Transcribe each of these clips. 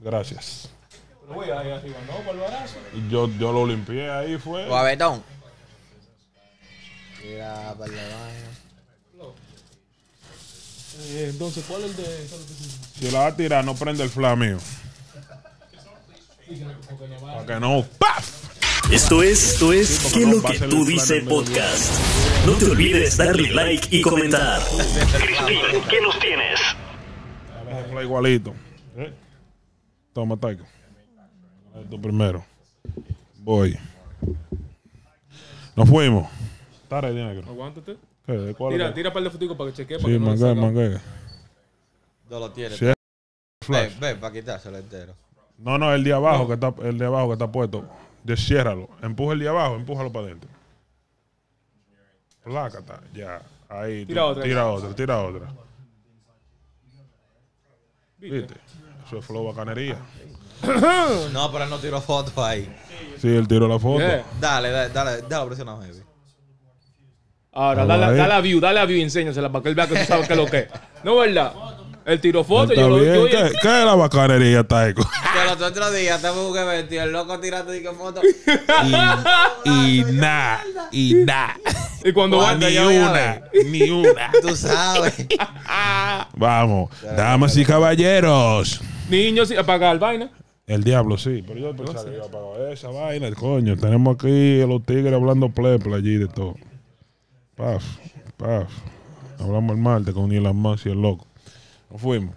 Gracias. Yo, yo lo limpié ahí, fue. Guabetón. Mira, eh, entonces, ¿cuál es el de.? Si la va a tirar, no prende el flamío. Para que no. ¡Paf! Esto es, esto es, lo que tú dices podcast? No te olvides darle like y comentar. ¿qué nos tienes? a Igualito. ¿Eh? Toma, Taiko. Esto primero. Voy. Nos fuimos. Está ready, negro. Aguántate. ¿Qué? Tira, tira un par de futico para que chequee. Sí, no No lo tiene. Sí, Ve Ven, ven, para quitárselo entero. No, no, el de abajo que está, el de abajo que está puesto. Desciérralo. Empuja el de abajo, empújalo para adentro. está. ya. Ahí. Tira otra. Tira otra, tira otra. ¿Viste? ¿Viste? flow bacanería. no, pero él no tiró fotos ahí. Sí, él tiró la foto. Dale, dale, dale, dale, presionado, Jesse. Ahora, dale, a view, dale a view, enséñasela para que él vea que tú sabes qué es lo que es. No, ¿verdad? Él tiró fotos, yo lo vi. ¿Qué, ¿Qué es la bacanería, Taiko? Que los otros días te busqué vestido, el loco tirando y que foto. Y, nada, y nada. Y cuando va, ni una, ni una. Tú sabes. Vamos, damas y caballeros. Niños, apagar el vaina. El diablo, sí. Pero yo pensaba pues, que iba a esa vaina, el coño. Tenemos aquí a los tigres hablando pleple allí de todo. Paf, paf. Hablamos el martes con las más y el loco. Nos fuimos.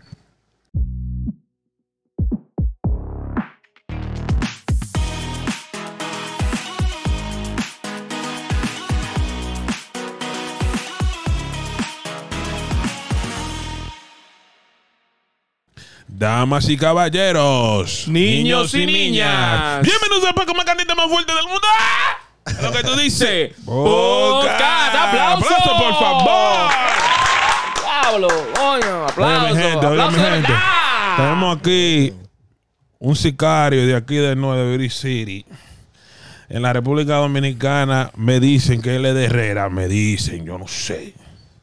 Damas y caballeros, niños, y niñas, bienvenidos al Paco Macanita más fuerte del mundo. Lo que tú dices. ¡Boca! ¡Aplauso! por favor! Pablo, ¡Coño! ¡Aplauso! Oye, gente, gente. Tenemos aquí un sicario de aquí de Nueva City en la República Dominicana me dicen que él es de Herrera, me dicen, yo no sé.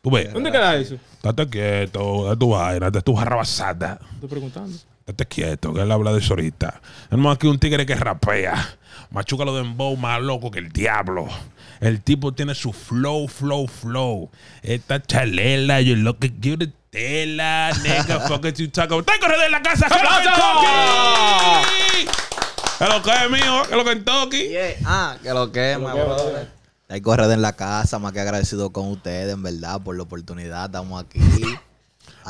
¿Tú ves? ¿Dónde queda eso? Date quieto, de tu vaina, de tu jarrabasada. Estoy preguntando. Date quieto, que él habla de eso ahorita. Tenemos aquí un tigre que rapea. Machuca lo de embow más loco que el diablo. El tipo tiene su flow, flow, flow. Esta chalela, yo lo que quiero tela, nigga, it, you talk about. ¡Tengo de la casa! ¡Hello, es lo que es mío! ¡Hello, en Yeah. Ah, que lo que es, hay corredor en la casa, más que agradecido con ustedes, en verdad, por la oportunidad. Estamos aquí.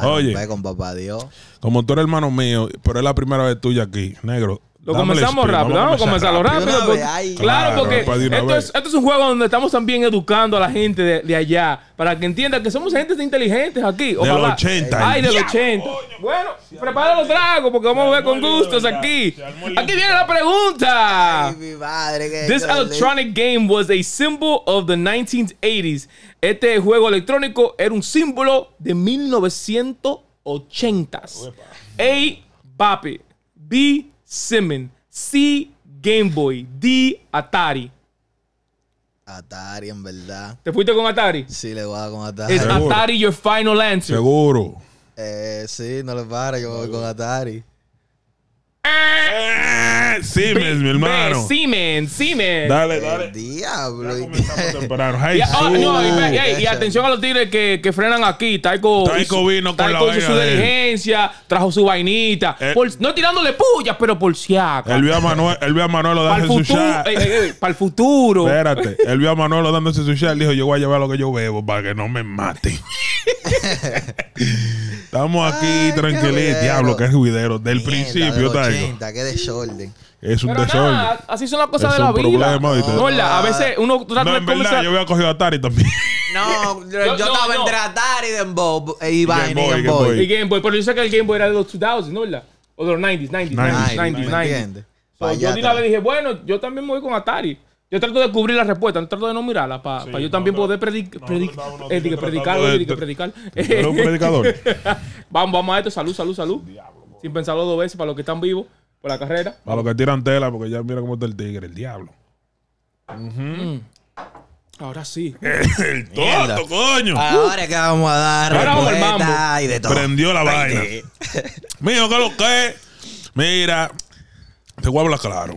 Oye, con papá Dios. Como tú eres hermano mío, pero es la primera vez tuya aquí, negro. Lo comenzamos rápido, vamos a comenzarlo rápido. claro, porque esto es, esto es, un juego donde estamos también educando a la gente de, de allá para que entienda que somos gente inteligentes aquí. Ojalá. Del 80. Ay, del 80. bueno, prepara los tragos porque vamos a ver con gustos aquí. Aquí viene la pregunta. This electronic game was a symbol of the 1980s. Este juego electrónico era un símbolo de 1980s. A, papi. B, Simon. C, Game Boy. D, Atari. Atari, en verdad. ¿Te fuiste con Atari? Sí, le voy a dar con Atari. ¿Es Atari your final answer? Seguro. Eh, sí, no le para, yo voy con Atari. Eh, Siemens, mi hermano. Sí, Siemens. Dale, dale. diablo. y, atención a los tigres que, que frenan aquí. Taiko vino con la hizo su trajo su vainita. Eh. no tirándole pullas, pero por si acaso. Él vio a Manuel, vio a dándose su chat. para el futuro. Espérate. Él vio a Manuel dándose su chat. Dijo, yo voy a llevar lo que yo bebo para que no me mate. Estamos aquí tranquilitos. Diablo, qué juidero. Del principio, Taiko qué desorden. Es un desorden. así son las cosas de la vida. Hola, a veces uno No, en yo había cogido Atari también. No, yo, estaba entre Atari eh, y Iván y Game Boy. y Game Boy, pero yo sé que el Game Boy era de los 2000, ¿no? ¿verdad? O de los 90s, 90s, 90s, 90 yo de una vez dije, bueno, yo también me voy con Atari. Yo trato de cubrir la respuesta, trato de no mirarla para yo también poder predicar, predicar, predicar, un predicador. vamos, vamos a esto, salud, salud, salud. Diablo sin pensarlo dos veces, para los que están vivos, por la carrera. Para los que tiran tela, porque ya mira cómo está el tigre, el diablo. Ahora sí. el tonto, coño. Ahora uh. que vamos a dar. Ahora vamos Y de todo. Prendió la vaina. Mío, que lo que. Mira, te voy a hablar claro.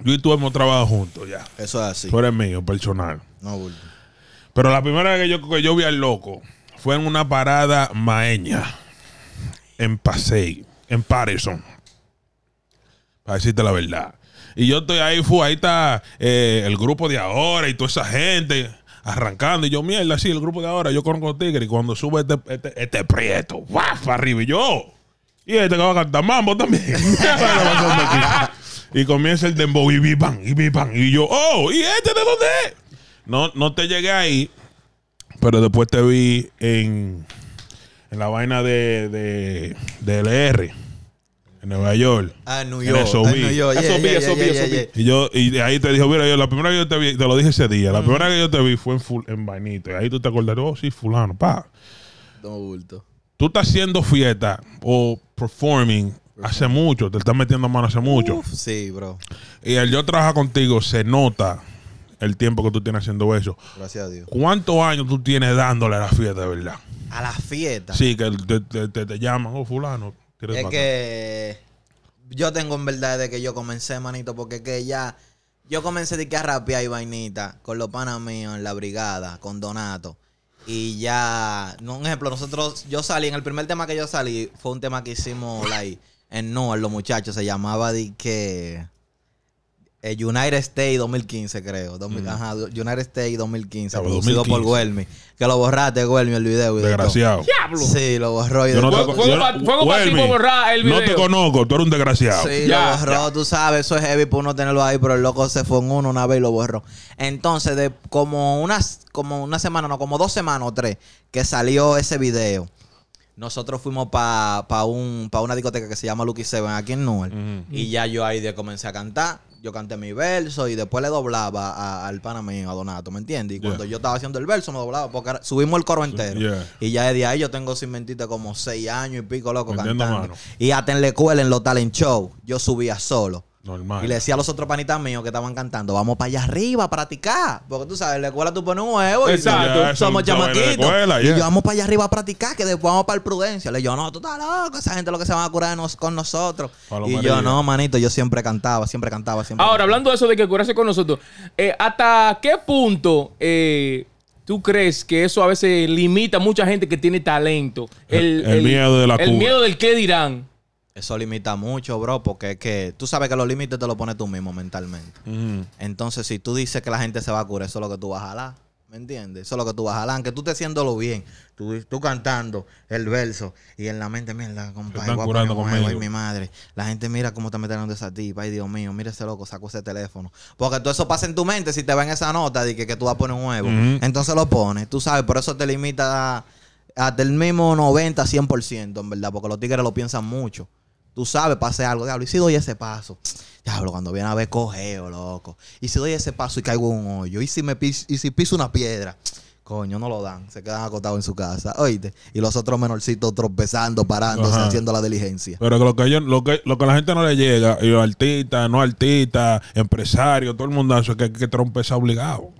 Yo y tú hemos trabajado juntos ya. Eso es así. Tú eres mío, personal. No, güey Pero la primera vez que yo, que yo vi al loco fue en una parada maeña en Pasey, en Patterson. Para decirte la verdad. Y yo estoy ahí, fu, ahí está eh, el grupo de ahora y toda esa gente arrancando. Y yo, mierda, sí, el grupo de ahora, yo conozco Tigre. Y cuando sube este, este, este prieto, guau, arriba. Y yo, y este que va a cantar mambo también. y comienza el dembow y vivan, y vivan. Y yo, oh, ¿y este de dónde No, no te llegué ahí, pero después te vi en en la vaina de, de, de LR. E en Nueva York. Ah, ah New York. En New Y yo, y ahí te dijo, mira, yo la primera que yo te vi, te lo dije ese día, la primera que yo te vi fue en, full, en vainito. Y ahí tú te acordarás, oh, sí, fulano, pa. No, bulto. Tú estás haciendo fiesta o performing hace mucho, te estás metiendo mano hace mucho. sí, bro. Y el yo trabaja contigo se nota el tiempo que tú tienes haciendo eso. Gracias a Dios. ¿Cuántos años tú tienes dándole a la fiesta, de verdad? A la fiesta. Sí, que te, te, llaman, oh, fulano. Es que yo tengo en verdad de que yo comencé, manito, porque que ya... Yo comencé de que a rapear y vainita con los panas míos en la brigada, con Donato. Y ya, un ejemplo, nosotros, yo salí, en el primer tema que yo salí, fue un tema que hicimos like, en No, los muchachos, se llamaba de que eh, United States 2015, creo. Mm. Ajá, United States 2015, producido por Guelmi. Que lo borraste, Guelmi, el video. desgraciado. Diablo. Sí, lo borró. Y yo no te, borrar el video. No te conozco, tú eres un desgraciado. Sí, lo borró, tú sabes, eso es heavy por no tenerlo ahí, pero el loco se fue en uno una vez y lo borró. Entonces, de como unas, como una semana, no, como dos semanas o tres, que salió ese video nosotros fuimos para pa un, pa una discoteca que se llama Lucky Seven aquí en Newell. Y ya yo ahí de comencé a cantar. Yo canté mi verso y después le doblaba al panameño a Donato, ¿me entiendes? Y cuando yo estaba haciendo el verso me doblaba porque subimos el coro entero. Y ya de ahí yo tengo sin mentirte como seis años y pico, loco, cantando. Y hasta en la en los talent show, yo subía solo. Y le decía a los otros panitas míos que estaban cantando, vamos para allá arriba a practicar. Porque tú sabes, en la escuela tú pones un huevo y somos chamaquitos. Y yo vamos para allá arriba a practicar, que después vamos para el Prudencia. Le yo, no, tú estás loco, esa gente lo que se van a curar con nosotros. Y yo, no, manito, yo siempre cantaba, siempre cantaba, Ahora, hablando de eso de que curarse con nosotros, eh, ¿hasta qué punto eh, tú crees que eso a veces limita a mucha gente que tiene talento? El, miedo de El miedo del qué dirán. Eso limita mucho, bro, porque es que tú sabes que los límites te los pones tú mismo mentalmente. Entonces, si tú dices que la gente se va a curar, eso es lo que tú vas a jalar. ¿Me entiendes? Eso es lo que tú vas a jalar. Aunque tú estés haciéndolo bien, tú, tú cantando el verso y en la mente, mierda, compadre, están curando mi mi madre. La gente mira cómo te metiendo esa tipa. Ay, Dios mío, mira ese loco, saco ese teléfono. Porque todo eso pasa en tu mente si te ven esa nota de que, que tú vas a poner un huevo. Entonces lo pones, tú sabes, por eso te limita hasta el mismo 90, 100%, en verdad, porque los tigres lo piensan mucho. Tú sabes, pase algo, diablo. Y si doy ese paso, diablo, cuando viene a ver, cogeo, loco. Y si doy ese paso y caigo en un hoyo. Y si, me piso, y si piso una piedra, coño, no lo dan. Se quedan acotados en su casa, oíste. Y los otros menorcitos tropezando, parando, haciendo la diligencia. Pero lo que, ellos, lo, que, lo que a la gente no le llega, y los artistas, no artistas, empresarios, todo el mundo, es que, que trompezar obligado.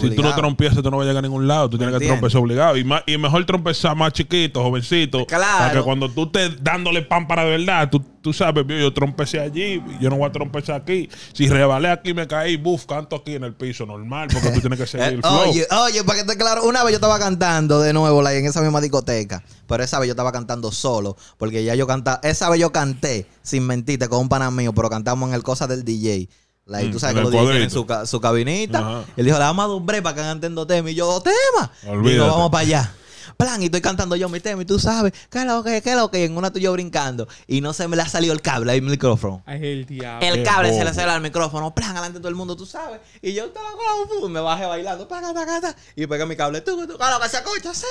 Si tú no trompiezas, tú no vas a llegar a ningún lado. Tú tienes que trompezar obligado. Y, mejor trompezar más chiquito, jovencito. Claro. Para que cuando tú estés dándole pan para de verdad, tú, tú sabes, yo trompecé allí, yo no voy a trompezar aquí. Si rebalé aquí, me caí, buf, canto aquí en el piso, normal, porque tú tienes que eh, seguir el flow. Oye, oye, para que esté claro, una vez yo estaba cantando de nuevo en esa misma discoteca, pero esa vez yo estaba cantando solo, porque ya yo cantaba, esa vez yo canté, sin mentirte, con un pana mío, pero cantamos en el Cosa del DJ. Like, mm, tú sabes que los en tienen su, su cabinita. Él dijo, la vamos a dar para que hagan tendo temas. Y yo, dos temas. y Digo, vamos para allá plan, y estoy cantando yo mi tema, y tú sabes, Que es lo que? que es lo que? En una estoy yo brincando, y no se me le ha salido el cable ahí el micrófono. el diablo. El cable se le sale al micrófono, plan, adelante todo el mundo, tú sabes. Y yo, te lo me bajé bailando, paga paga y pegué mi cable, tú, tú, claro, que se escucha, sí,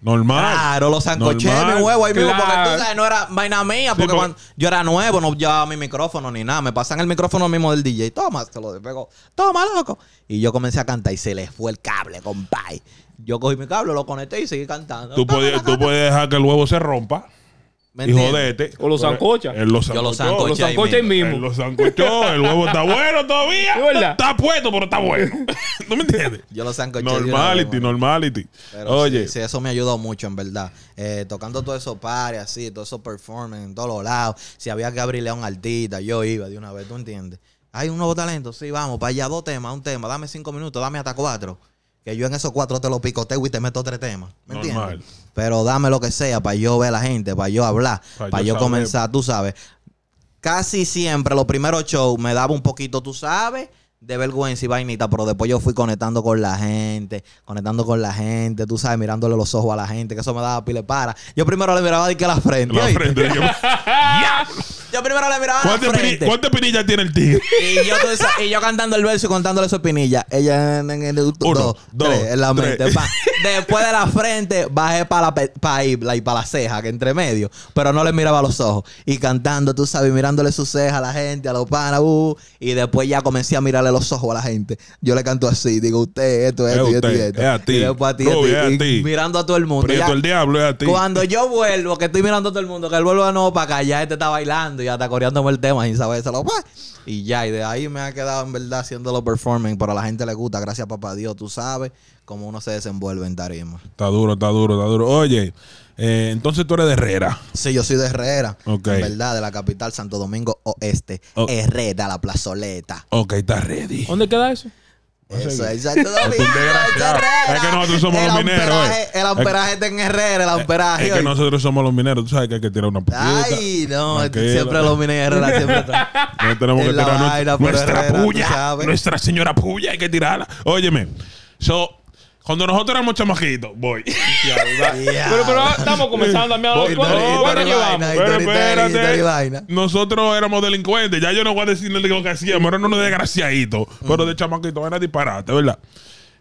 Normal. Claro, lo sancoché mi huevo ahí mismo, porque tú sabes, no era vaina mía, porque, cuando yo era nuevo, no llevaba mi micrófono ni nada, me pasan el micrófono mismo del DJ, toma, se lo despegó, toma, loco. Y yo comencé a cantar y se le fue el cable, compadre. Yo cogí mi cable, lo conecté y seguí cantando. Tú puedes, tú puedes dejar que el huevo se rompa. ¿Me y jodete. O lo zancocha. Él lo zancochó. Yo lo zancocha, ahí mismo. Él lo zancochó. el huevo está bueno todavía. está puesto, pero está bueno. ¿No me entiendes? Yo lo zancoché. Normality, normality. Oye. Sí, eso me ayudó mucho, en verdad. Eh, tocando todos esos pares, así, todos esos performances en todos los lados. Si había que abrirle a un artista, yo iba de una vez, ¿tú entiendes? Hay un nuevo talento, sí, vamos, para allá, dos temas, un tema, dame cinco minutos, dame hasta cuatro que yo en esos cuatro te lo picoteo y te meto tres temas. ¿Me entiendes? Pero dame lo que sea para yo ver a la gente, para yo hablar, para, yo, comenzar, tú sabes. Casi siempre los primeros shows me daba un poquito, tú sabes, de vergüenza y vainita, pero después yo fui conectando con la gente, conectando con la gente, tú sabes, mirándole los ojos a la gente, que eso me daba pile para. Yo primero le miraba de que la frente. La frente yo... yo primero le miraba la frente. ¿Cuántas pinillas tiene el tío? Y yo, cantando el verso y contándole su pinilla. Ella en, el Uno, dos, tres, en la mente. Después de la frente, bajé para la, para la ceja, que entre medio, pero no le miraba los ojos. Y cantando, tú sabes, mirándole su ceja a la gente, a los panas, uh, y después ya comencé a mirarle los ojos a la gente. Yo le canto así, digo, usted esto, esto, es esto, Es a ti. ti, mirando a todo el mundo. Cuando yo vuelvo, que estoy mirando a todo el mundo, que él vuelva no para acá, ya este está bailando y ya está coreándome el tema sin Y ya, y de ahí me ha quedado en verdad haciendo los performing pero a la gente le gusta, gracias papá Dios, tú sabes cómo uno se desenvuelve en tarima. Está duro, está duro, está duro. Oye, eh, entonces tú eres de Herrera. Sí, yo soy de Herrera. Ok. verdad, de la capital Santo Domingo Oeste. Oh. Herrera, la plazoleta. Ok, está ready. ¿Dónde queda eso? Eso, es Santo Domingo. Es que nosotros somos los mineros. Eh. El amperaje está en Herrera, el eh, amperaje. Es, que nosotros somos los mineros. Tú sabes que hay que tirar una puya. Ay, no. Siempre los mineros siempre están. no tenemos que tirar nuestra, nuestra puya. Nuestra señora puya hay que tirarla. Óyeme. So, cuando nosotros éramos chamaquitos, voy. Pero, pero ah, estamos comenzando a espérate. Nosotros éramos delincuentes. Ya yo no voy a decirle lo que hacíamos. no unos desgraciaditos. Pero de mm. chamaquitos era disparate, ¿verdad?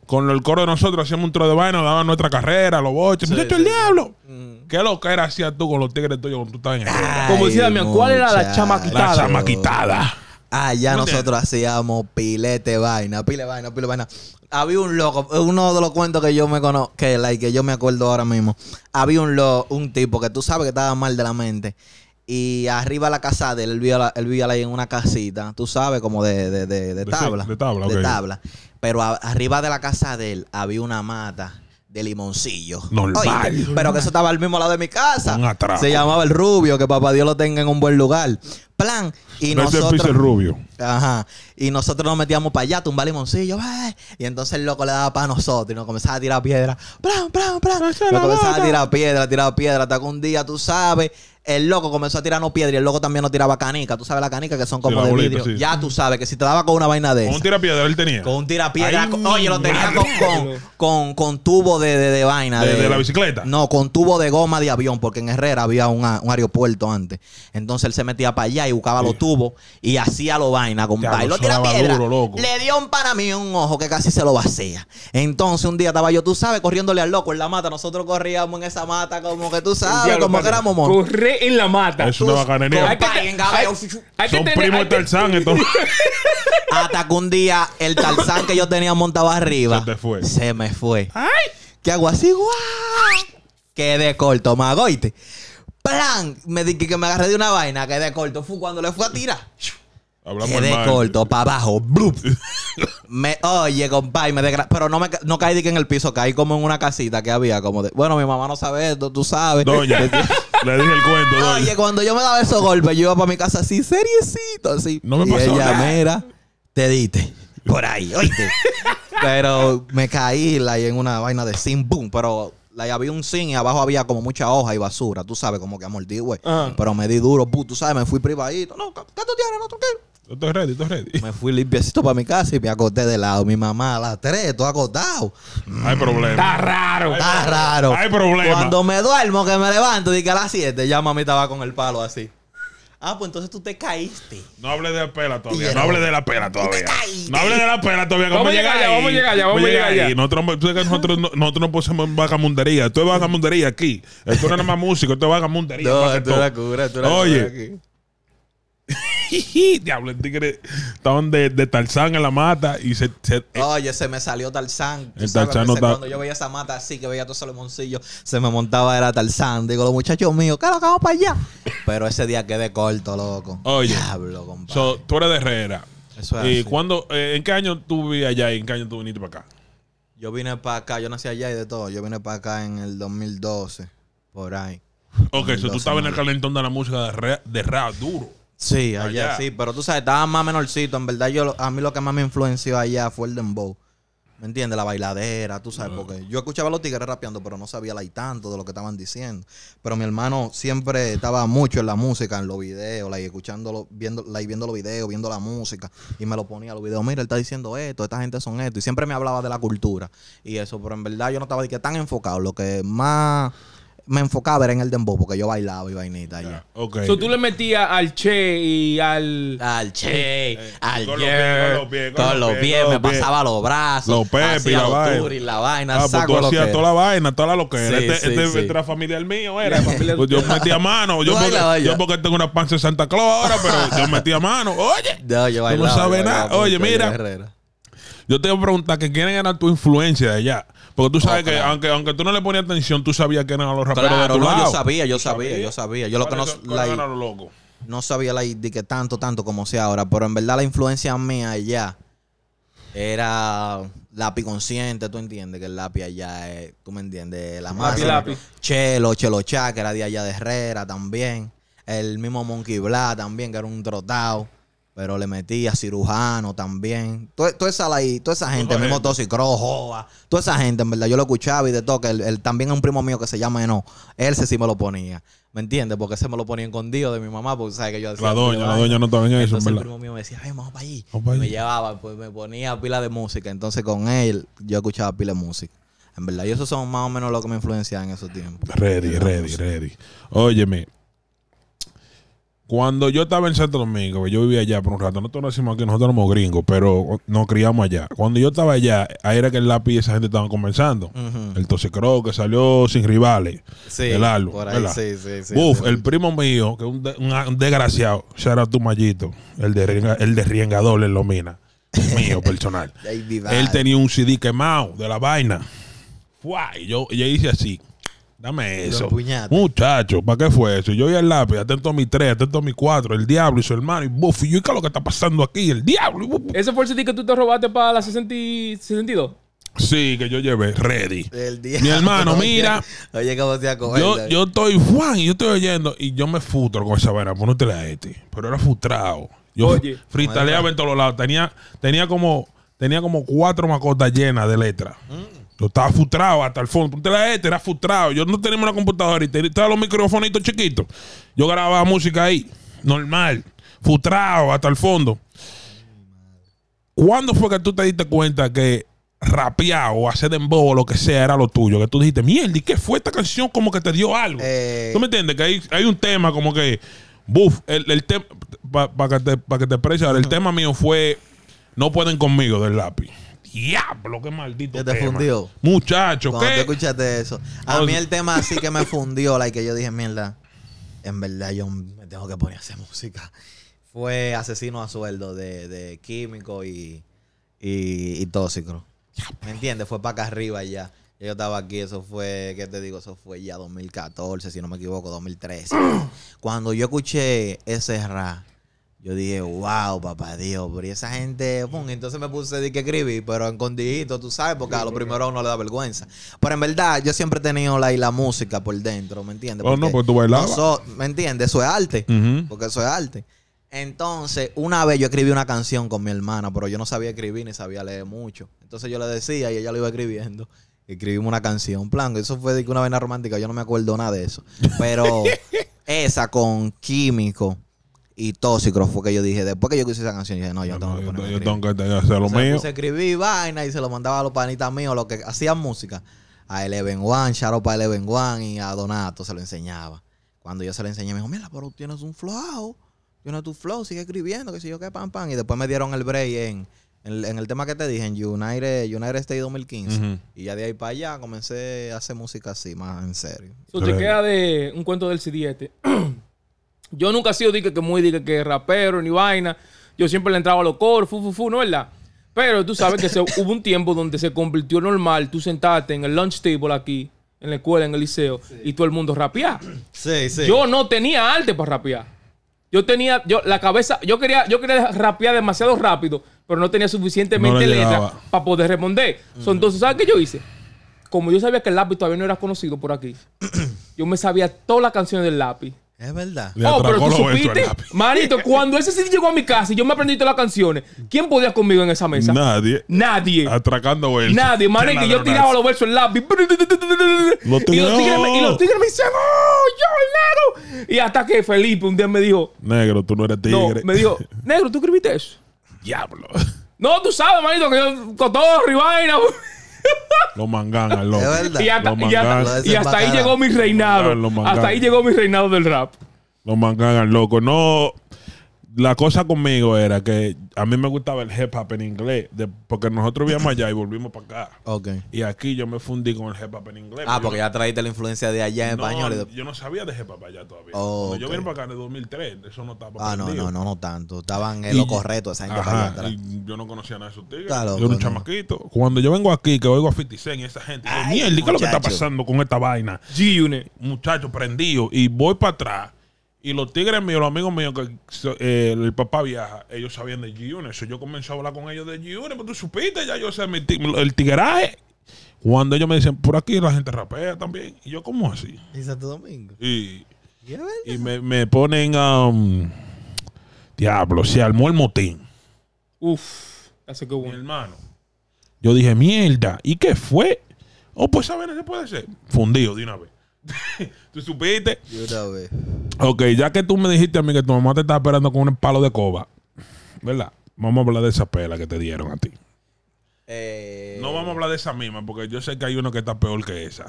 Con el coro de nosotros hacíamos un tro de vaina, daban nuestra carrera, los boches. Sí, ¡Muchacho, el diablo! Mm. ¿Qué lo que era hacías tú con los tigres tuyos cuando tú estabas en Como decía Damián, ¿cuál era la chamaquitada? La chamaquitada. Ah, ya nosotros hacíamos pilete vaina, pile vaina, pile vaina. Había un loco, uno de los cuentos que yo me conozco, que, like, que yo me acuerdo ahora mismo. Había un loco, un tipo que tú sabes que estaba mal de la mente. Y arriba de la casa de él, él vivía, él en una casita, tú sabes, como de, de, de, de tabla. De, tabla, De tabla. Pero arriba de la casa de él había una mata de limoncillo. Normal. pero que eso estaba al mismo lado de mi casa. Se llamaba el rubio, que papá Dios lo tenga en un buen lugar. Plan. Y no nosotros. El rubio. Ajá. Y nosotros nos metíamos para allá, ...tumba limoncillo. Y entonces el loco le daba para nosotros y nos comenzaba a tirar piedra. Plan, plan, plan. Nos comenzaba a tirar piedra, tirar piedra. Hasta que un día, tú sabes, el loco comenzó a tirarnos piedra y el loco también nos tiraba canica. Tú sabes la canica que son como de vidrio. Ya tú sabes que si te daba con una vaina de. Con un tirapiedra él tenía. Con un tirapiedra. oye, lo tenía con, con, tubo de, vaina. De, la bicicleta? No, con tubo de goma de avión, porque en Herrera había un aeropuerto antes. Entonces él se metía para allá y buscaba los tubos y hacía lo vaina con lo tirapiedra. le dio un para mí un ojo que casi se lo vacía. Entonces un día estaba yo, tú sabes, corriéndole al loco en la mata. Nosotros corríamos en esa mata como que tú sabes, como que éramos monos en la mata. Es una bacanería. a que, hay, Son primos de Tarzán, entonces. Hasta que un día el Tarzán que yo tenía montado arriba se, te fue. se me fue. Ay. ¿Qué hago así? ¡Guau! Quedé corto, magoite. ¡Plan! Me di que me agarré de una vaina, quedé corto. Fue cuando le fue a tirar. Hablamos Quedé corto, para abajo. Blup. me, oye, compadre, me pero no, me, no caí de que en el piso, caí como en una casita que había. como de, Bueno, mi mamá no sabe esto, tú sabes. Doña, le dije el cuento. Oye, cuando yo me daba esos golpes, yo iba para mi casa así, seriecito, así. No me y ella, mira, te diste por ahí, oíste. pero me caí la, en una vaina de sin boom, pero la, había un sin y abajo había como mucha hoja y basura, tú sabes, como que amordí güey. Pero me di duro, tú sabes, me fui privadito. No, ¿qué tú tienes? No, qué. Estoy ready, estoy ready. Me fui limpiecito para mi casa y me acosté de lado. Mi mamá a las 3, todo acostado. Hay problema. Está raro. Está raro. Hay problema. Cuando me duermo, que me levanto, y que a las 7, ya mami estaba con el palo así. Ah, pues entonces tú te caíste. No hables de la pela todavía. no hables de la pela todavía. No hables de la pela todavía. Vamos a llegar allá, vamos a llegar ya. vamos a llegar allá. Nosotros, nosotros, no, nosotros vagamundería. Esto es vagamundería aquí. Esto no es nada más músico, esto es vagamundería. No, esto la cura, esto la Oye, aquí. Diablo, Estaban de, de, Tarzán en la mata y se. Eh, Oye, se me salió Tarzán. Cuando yo veía esa mata así, que veía todo ese limoncillos, se me montaba, era Tarzán. Digo, los muchachos míos, que lo vamos para allá. Pero ese día quedé corto, loco. Oye. Diablo, compadre. tú eres de Herrera. Eso es. ¿Y cuando, eh, en qué año tú vivías allá y en qué año tú viniste para acá? Yo vine para acá, yo nací allá y de todo. Yo vine para acá en el 2012, por ahí. Ok, si tú estabas en el calentón de la música de, de rap duro. Sí, allá, sí, pero tú sabes, estaba más menorcito. En verdad, yo a mí lo que más me influenció allá fue el dembow. ¿Me entiendes? La bailadera, tú sabes, mm. porque yo escuchaba a los tigres rapeando, pero no sabía la y tanto de lo que estaban diciendo. Pero mi hermano siempre estaba mucho en la música, en los videos, la escuchando, viendo, y viendo los videos, viendo la música, y me lo ponía los videos. Mira, él está diciendo esto, esta gente son esto, y siempre me hablaba de la cultura y eso, pero en verdad yo no estaba de que tan enfocado. Lo que más me enfocaba era en el dembow porque yo bailaba y vainita allá. Ah, tú le metías al Che y al... Al Che, eh, al Con los pies, con los pies. me pasaba los brazos. Los pepes y la vaina. la vaina. Ah, pues tú hacías toda la vaina, toda la loquera. que era. Sí, este, sí, este sí. era familiar mío, era. Pues yo metía mano. Yo porque, tengo una panza de Santa Claus ahora, pero yo metía mano. Oye, no, yo bailaba, no sabes nada. Oye, mira. Yo te voy a preguntar que quieren ganar tu influencia de allá. Porque tú sabes que aunque, aunque tú no le ponías atención, tú sabías que eran los raperos Yo sabía, yo sabía, yo sabía. Yo lo que no, loco. no sabía la ID que tanto, tanto como sea ahora, pero en verdad la influencia mía allá era lápiz consciente, tú entiendes que el lápiz allá es, tú me entiendes, la más. Chelo, Chelo Chá, que era de allá de Herrera también. El mismo Monkey Bla también, que era un trotado. Pero le metía cirujano también. Toda, esa, laí toda esa gente, el mismo Tosicro, Joa, toda esa gente, en verdad. Yo lo escuchaba y de todo. él, también es un primo mío que se llama Eno. Él sí me lo ponía. ¿Me entiendes? Porque ese me lo ponía escondido de mi mamá, porque sabes que yo decía. La doña, la doña no estaba en eso, Entonces el primo mío me decía, vamos para allí. me llevaba, pues me ponía pila de música. Entonces con él yo escuchaba pila de música. En verdad, y esos son más o menos lo que me influenciaban en esos tiempos. Ready, ready, ready. Óyeme, cuando yo estaba en Santo Domingo, yo vivía allá por un rato, nosotros nacimos aquí, nosotros somos gringos, pero nos criamos allá. Cuando yo estaba allá, ahí era que el lápiz y esa gente estaban conversando. El Tosicro que salió sin rivales. Sí, el álbum. Por ahí, sí, sí, sí, Uf, el primo mío, que es un, desgraciado, Se era tu el de, el de Riengador en Lomina, mío personal. Él tenía un CD quemado de la vaina. y yo, yo hice así. Dame eso. Muchacho, ¿para qué fue eso? Yo y el lápiz, atento a mi tres, atento a mi cuatro, el diablo y su hermano, y buf, y yo, ¿qué es lo que está pasando aquí? El diablo. ¿Ese fue el CD que tú te robaste para la 60 y 62? Sí, que yo llevé ready. mi hermano, mira. Oye, ¿cómo te yo, yo estoy Juan y yo estoy oyendo y yo me futro con esa vaina, ponértela a este. Pero era frustrado. Yo Oye, fritaleaba en todos lados. Tenía, tenía como tenía como cuatro macotas llenas de letras. Mm. Yo estaba frustrado hasta el fondo. Usted era este, era frustrado. Yo no tenía una computadora y tenía los microfonitos chiquitos. Yo grababa música ahí, normal, Futrado hasta el fondo. ¿Cuándo fue que tú te diste cuenta que rapear o hacer dembow o lo que sea era lo tuyo? Que tú dijiste, mierda, ¿y qué fue esta canción? Como que te dio algo. Eh. ¿Tú me entiendes? Que hay, un tema como que, buf, el, tema, para que te, pa el tema mío fue No pueden conmigo del lápiz. Diablo, qué maldito. Que te fundió. Muchacho, Cuando ¿qué? escuchaste eso. A mí el tema así que me fundió, la que yo dije, mierda, en verdad yo me tengo que poner a hacer música. Fue asesino a sueldo de, químico y, y, tóxico. ¿Me entiendes? Fue para acá arriba ya. Yo estaba aquí, eso fue, ¿qué te digo? Eso fue ya 2014, si no me equivoco, 2013. Cuando yo escuché ese rap, yo dije, wow, papá Dios, pero esa gente, pum, entonces me puse de que escribí, pero escondidito, tú sabes, porque a lo primero no le da vergüenza. Pero en verdad, yo siempre he tenido la, la música por dentro, ¿me entiendes? Oh, no, porque pues tú bailabas. ¿Me entiendes? Eso es arte, porque eso es arte. Entonces, una vez yo escribí una canción con mi hermana, pero yo no sabía escribir ni sabía leer mucho. Entonces yo le decía y ella lo iba escribiendo. Escribimos una canción, plan, eso fue de una vena romántica, yo no me acuerdo nada de eso. Pero esa con Químico y tóxico fue que yo dije, después que yo hice esa canción, dije, no, yo tengo que poner. Yo, tengo que hacer lo mío. escribí vaina y se lo mandaba a los panitas míos, los que hacían música. A Eleven One, Charo para Eleven One y a Donato se lo enseñaba. Cuando yo se lo enseñé, me dijo, mira, pero tienes un flow. Tienes tu flow, sigue escribiendo, que si yo qué, pam, pam. Y después me dieron el break en, en, el tema que te dije, en United, United State 2015. Y ya de ahí para allá comencé a hacer música así, más en serio. su te de un cuento del CD 7 este. Yo nunca he sido dije que muy dije que rapero ni vaina. Yo siempre le entraba a los coros, fu, fu, fu, ¿no es verdad? Pero tú sabes que hubo un tiempo donde se convirtió normal tú sentarte en el lunch table aquí, en la escuela, en el liceo, y todo el mundo rapeaba. Sí, sí. Yo no tenía arte para rapear. Yo tenía, la cabeza, yo quería, yo quería rapear demasiado rápido, pero no tenía suficientemente letra para poder responder. Entonces, ¿sabes qué yo hice? Como yo sabía que el lápiz todavía no era conocido por aquí, yo me sabía todas las canciones del lápiz es verdad. oh, pero tú supiste, manito, cuando ese sí llegó a mi casa y yo me aprendí todas las canciones, ¿quién podía conmigo en esa mesa? Nadie. Nadie. Atracando él. Nadie, manito, yo tiraba los versos en lápiz. y, los tigres me, y dicen, ¡Oh, yo, negro! Y hasta que Felipe un día me dijo, Negro, tú no eres tigre. No, me dijo, Negro, ¿tú escribiste eso? Diablo. No, tú sabes, manito, que yo con todo rivaina. Lo mangan loco. Y hasta, y hasta, ahí llegó mi reinado. Hasta ahí llegó mi reinado del rap. Lo mangan al loco. No, la cosa conmigo era que a mí me gustaba el hip hop en inglés, porque nosotros íbamos allá y volvimos para acá. Okay. Y aquí yo me fundí con el hip hop en inglés. Ah, porque ya traíste la influencia de allá en no, español. Yo no sabía de hip hop allá todavía. Yo vine para acá en el 2003, eso no estaba. Ah, no, no, no, no tanto. Estaban en lo correcto, esa gente para Y yo no conocía nada de esos tigres. yo era un chamaquito. Cuando yo vengo aquí, que oigo a 50 y esa gente, mierda, ¿qué es lo que está pasando con esta vaina? g Muchacho, prendido. Y voy para atrás y los tigres míos, los amigos míos, que eh, el papá viaja, ellos sabían de g Eso yo comencé a hablar con ellos de g pero pues tú supiste, ya yo sé el tigreaje. Cuando ellos me dicen, por aquí la gente rapea también. Y yo, ¿cómo así? Y Santo Domingo. Y, me, ponen a. Um, diablo, se armó el motín. Uf, hace que bueno. Mi hermano. Yo dije, mierda, ¿y qué fue? Oh, pues, ver, qué puede ser? Fundido de una vez. ¿Tú supiste? Yo Ok, ya que tú me dijiste a mí que tu mamá te estaba esperando con un palo de coba, ¿verdad? Vamos a hablar de esa pela que te dieron a ti. Eh, no vamos a hablar de esa misma, porque yo sé que hay uno que está peor que esa.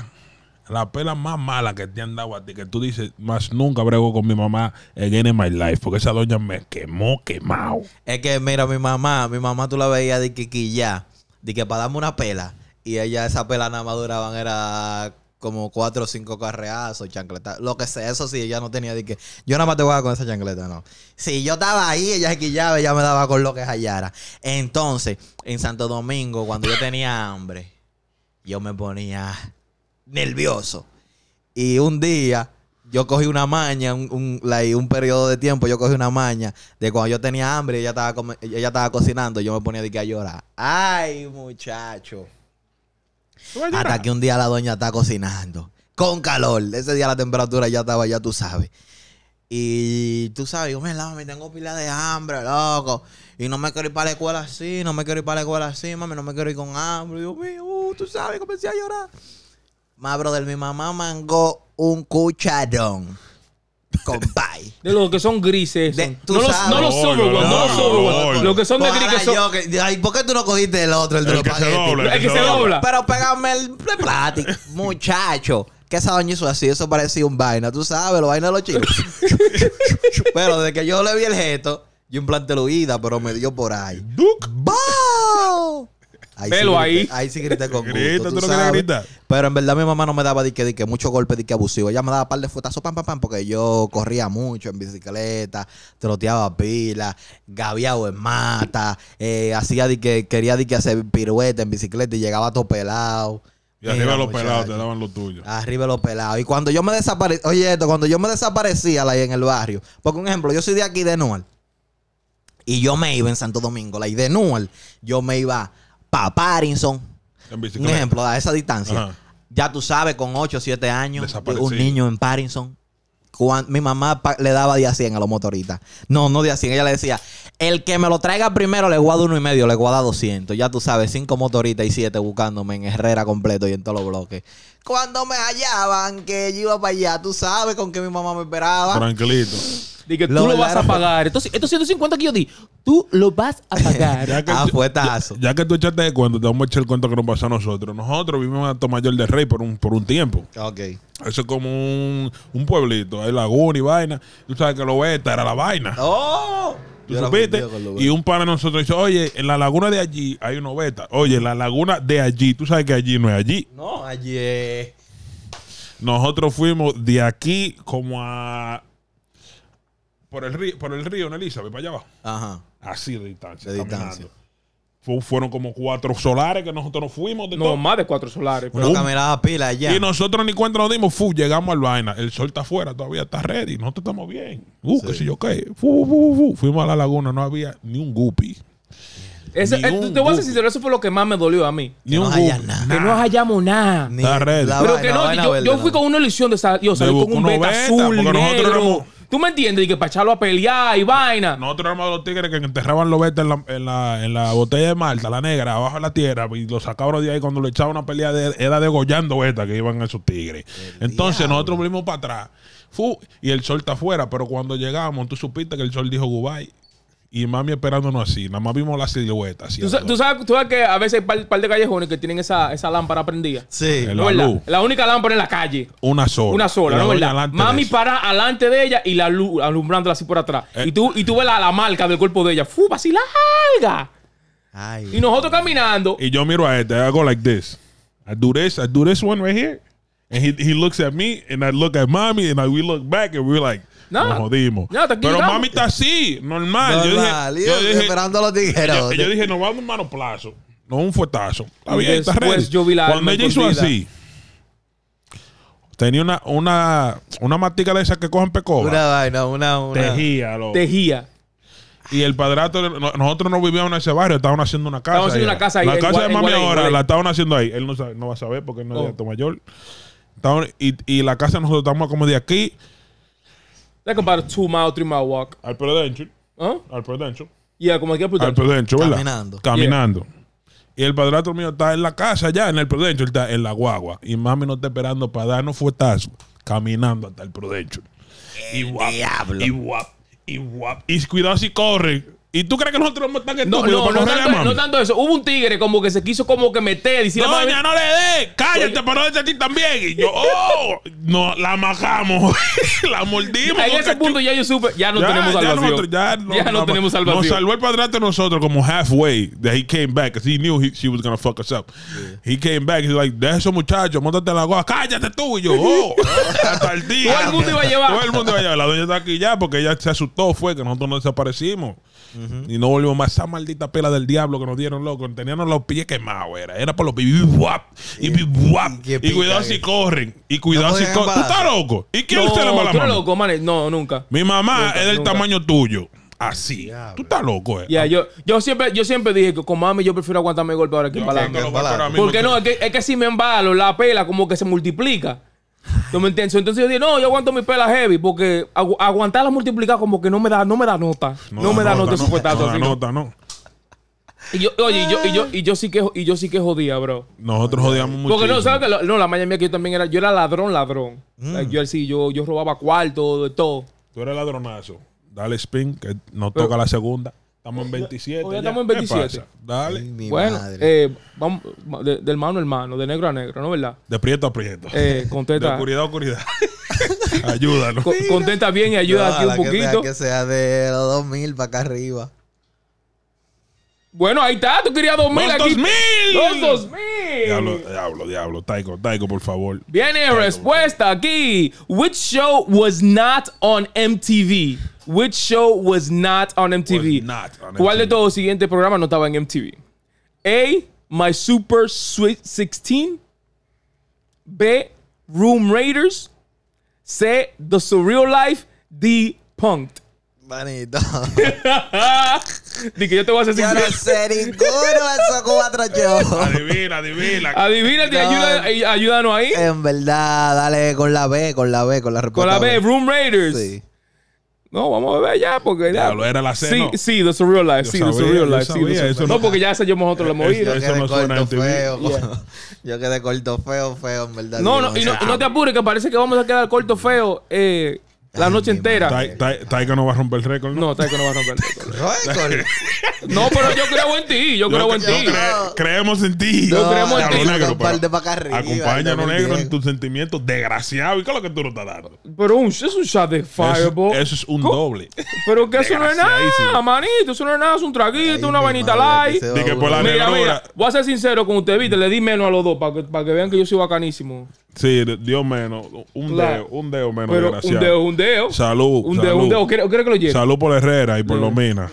La pela más mala que te han dado a ti, que tú dices, más nunca brego con mi mamá en in my life, porque esa doña me quemó, quemado. Es que, mira, mi mamá, mi mamá tú la veías de que, ya, de que para darme una pela, y ella, esa pela nada más duraban, era como cuatro o cinco carreazos, chancletas, lo que sea. Eso sí, ella no tenía de que yo nada más te voy a con esa chancleta, no. Si yo estaba ahí, ella se quillaba, ella me daba con lo que hallara. Entonces, en Santo Domingo, cuando yo tenía hambre, yo me ponía nervioso. Y un día yo cogí una maña, un, periodo de tiempo, yo cogí una maña de cuando yo tenía hambre y ella estaba, ella estaba cocinando, yo me ponía de que a llorar. Ay, muchacho. Hasta que un día la doña está cocinando. Con calor. Ese día la temperatura ya estaba, ya tú sabes. Y tú sabes, yo me lavo, me tengo pila de hambre, loco. Y no me quiero ir para la escuela así, no me quiero ir para la escuela así, mami, no me quiero ir con hambre. Dios uh, tú sabes, comencé a llorar. Más brother, mi mamá mangó un cucharón. Compay. De los que son grises. no, Los, no los no, los silverware. Los que son de gris Yo, ¿Por qué tú no cogiste el otro, el de los el, que se dobla. Pero pégame el de muchacho que esa doña hizo así, eso parecía un vaina, tú sabes, Los vainas de los chicos pero desde que yo le vi el gesto, yo implanté la huida, pero me dio por ahí. ¡Bow! Ahí con Pero en verdad mi mamá no me daba de que, mucho golpe, de que abusivo. Ella me daba par de fuetazos, pam, pam, pam, porque yo corría mucho en bicicleta, troteaba pila, gaviado en mata, eh, hacía de que quería hacer pirueta en bicicleta y llegaba todo pelado. Y arriba los pelados te daban los tuyos Arriba los pelados. Y cuando yo me desaparecía, oye esto, cuando yo me desaparecía ahí en el barrio, porque un ejemplo, yo soy de aquí de Nual Y yo me iba en Santo Domingo, la de Nual yo me iba para parinson Un ejemplo, a esa distancia. Ya tú sabes, con 8 o 7 años, un niño en parinson mi mamá le daba de 100 a los motoristas. No, no de 100. Ella le decía, el que me lo traiga primero le guarda uno y medio, le guarda 200. Ya tú sabes, cinco motoristas y siete buscándome en Herrera completo y en todos los bloques. Cuando me hallaban que yo iba para allá, tú sabes con qué mi mamá me esperaba. Tranquilito que tú lo vas a pagar. Entonces, estos 150 que yo di, tú lo vas a pagar. ah, Ya, que tú echaste de cuento, te vamos a echar el cuento que nos pasa a nosotros. Nosotros vivimos en Mayor del Rey por un, por un tiempo. Ok. Eso es como un, pueblito. Hay laguna y vaina. Tú sabes que lo ves, era la vaina. ¡Oh! ¿Tú supiste? Y un pana nosotros dice, oye, en la laguna de allí hay una oveta. Oye, la laguna de allí, tú sabes que allí no es allí. No, allí es... Nosotros fuimos de aquí como a por el río, por el río en Elizabeth, para allá abajo. Ajá. Así de distancia. De distancia. fueron como cuatro solares que nosotros fuimos. De no, más de cuatro solares. pero, pila allá. Y nosotros ni cuenta nos dimos, fu, llegamos al vaina. El sol está afuera, todavía está ready, nosotros estamos bien. Uh, qué sé yo qué. Fu, fu, fu. Fuimos a la laguna, no había ni un guppy. Eh, te voy a ser sincero, eso fue lo que más me dolió a mí. Ni que, no nada. que no hallamos nada. la Pero que no, yo, fui con una ilusión de esa. Yo salí con un beta, azul. Porque negro. nosotros no ¿Tú me entiendes? Y que para echarlo a pelear y vaina. Nosotros éramos los tigres que enterraban los betas en la, botella de Malta, la negra, abajo de la tierra, y los sacaban de ahí cuando le echaban una pelea de, era degollando betas que iban esos tigres. Entonces nosotros volvimos para atrás. Fu, y el sol está afuera, pero cuando llegamos, tú supiste que el sol dijo goodbye y mami esperándonos así. Nada más vimos la silueta. Así ¿Tú, sabes, que a veces hay par, par de callejones que tienen esa, lámpara prendida. Sí. Eh, la, única lámpara en la calle. Una sola. Una sola, ¿no Mami para adelante de ella y la luz alumbrándola así por atrás. Eh. Y, tú, y tú ves la, marca del cuerpo de ella. ¡Fu, así larga! Ay, y nosotros caminando. Y yo miro a esta. I like this. I do this. I do this one right here. And he, he looks at me and I look at mommy and I, we look back and we're like... No. Nos jodimos. pero mami está así, normal. Yo, dije, yo, dije, esperando a los tijeros. Yo, dije, nos vamos a un manoplazo. No un fuetazo. Había bien, está yo vi la Cuando ella hizo así, tenía una, una, una matica de esas que cogen pecoba. Una vaina, una, Tejía, lo. Tejía. Y el padrato, nosotros no vivíamos en ese barrio, estaban haciendo una casa. haciendo una casa ahí. La casa de mami ahora la estaban haciendo ahí. Él no, va a saber porque él no es de oh. mayor. y, y, la casa nosotros estamos como de aquí like about a two mile, three mile walk. Al Prudential. ¿Ah? Al Prudential. Yeah, como aquí al Al ¿verdad? Caminando. Caminando. Y el padrastro mío está en la casa ya, en el Prudential, está en la guagua. Y mami no está esperando para darnos fuetazo, caminando hasta el Prudential. y guap, diablo. Y guap, y guap. Y cuidado si corre. ¿Y tú crees que nosotros estamos tan no, no, no, tanto, no, tanto, eso. Hubo un tigre como que se quiso como que meter, diciendo, Doña, no le dé, cállate, pero no a ti también. Y yo, oh, no, la majamos, la mordimos. En ese punto ya yo supe, ya no tenemos salvación. Ya, no, tenemos salvación. Nos salvó el padrante de nosotros como halfway, that he came back, because he knew she was gonna fuck us up. He came back, he's like, deja eso muchacho! ¡Móntate la goa, cállate tú. Y yo, oh, hasta el día. Todo el mundo iba a llevar. Todo el mundo iba a llevar. La doña está aquí ya porque ella se asustó, fue que nosotros no desaparecimos. Y no volvimos más. Esa maldita pela del diablo que nos dieron, loco. Teníamos los pies quemados, era. Era por los pies. Y Y, cuidado si corren. Y cuidado si corren. ¿Tú estás loco? ¿Y quién no, usted la mala mano? loco, No, nunca. Mi mamá es del tamaño tuyo. Así. Tú estás loco, eh. yo, yo, siempre, yo siempre dije que con mami yo prefiero aguantarme el golpe ahora que embalarme. Porque no, es que, es que si me embalo, la pela como que se multiplica no me entiendes? Entonces yo dije, no, yo aguanto mi pela heavy porque aguantar las multiplicada como que no me da, no me da nota. No, me da nota, no, no. Y yo, oye, yo, y yo, y yo sí que y yo sí que jodía, bro. Nosotros jodíamos mucho. Porque no, ¿sabes que No, la mañana mía que yo también era, yo era ladrón, ladrón. Mm. Yo sí, yo, yo robaba cuarto, de todo. Tú eres ladronazo. Dale spin, que no toca la segunda. Estamos en 27. Hoy estamos en 27. Dale. bueno, eh, vamos, de, hermano a hermano, de negro a negro, ¿no es verdad? De prieto a prieto. Eh, contenta. De oscuridad a oscuridad. Ayúdalo. contenta bien y ayuda aquí un poquito. Que sea, que sea de los 2000 para acá arriba. Bueno, ahí está, tú querías 2000 ¡Los aquí. 2000! ¡Los 2000! Diablo, diablo, diablo. Taiko, Taiko, por favor. Viene respuesta aquí. Which show was not on MTV? Which show was not on MTV? ¿Cuál de todos los siguientes programas no estaba en MTV? A. My Super Sweet 16. B. Room Raiders. C. The Surreal Life. D. Punked. Manito. que yo te voy a hacer Yo no sé ninguno de esos cuatro shows. Adivina, adivina. Adivina, te ayuda, eh, ayúdanos ahí. En verdad, dale con la B, con la B, con la respuesta. Con la B, B. Room Raiders. Sí. No, vamos a beber ya, porque ya. lo era la cena. Sí, sí, The Surreal real life. sí, sabía, real life. sí, no, porque ya ese yo nosotros lo hemos oído. Yo quedé corto feo, feo, en verdad. No, no, y no, te apures, que parece que vamos a quedar corto feo. Eh la noche entera. Taika no va a romper el récord, ¿no? Taika no va a romper el récord. no, pero yo creo en ti. Yo creo en ti. creemos en ti. yo creo en ti. Negro, negro, en tus sentimientos desgraciado. ¿Y qué es lo que tú no estás dando? Pero un, es un shot de fireball. Eso, es un doble. Pero que eso no es nada, manito. Eso no es nada. Es un traguito, una vainita light. mira, mira, voy a ser sincero con usted, viste. Le di menos a los dos para que, para que vean que yo soy bacanísimo. Sí, Dios menos. Un dedo, un dedo menos, desgraciado. Un dedo, un dedo Salud. Un salud. un que lo Salud por Herrera y por los mm. Lomina.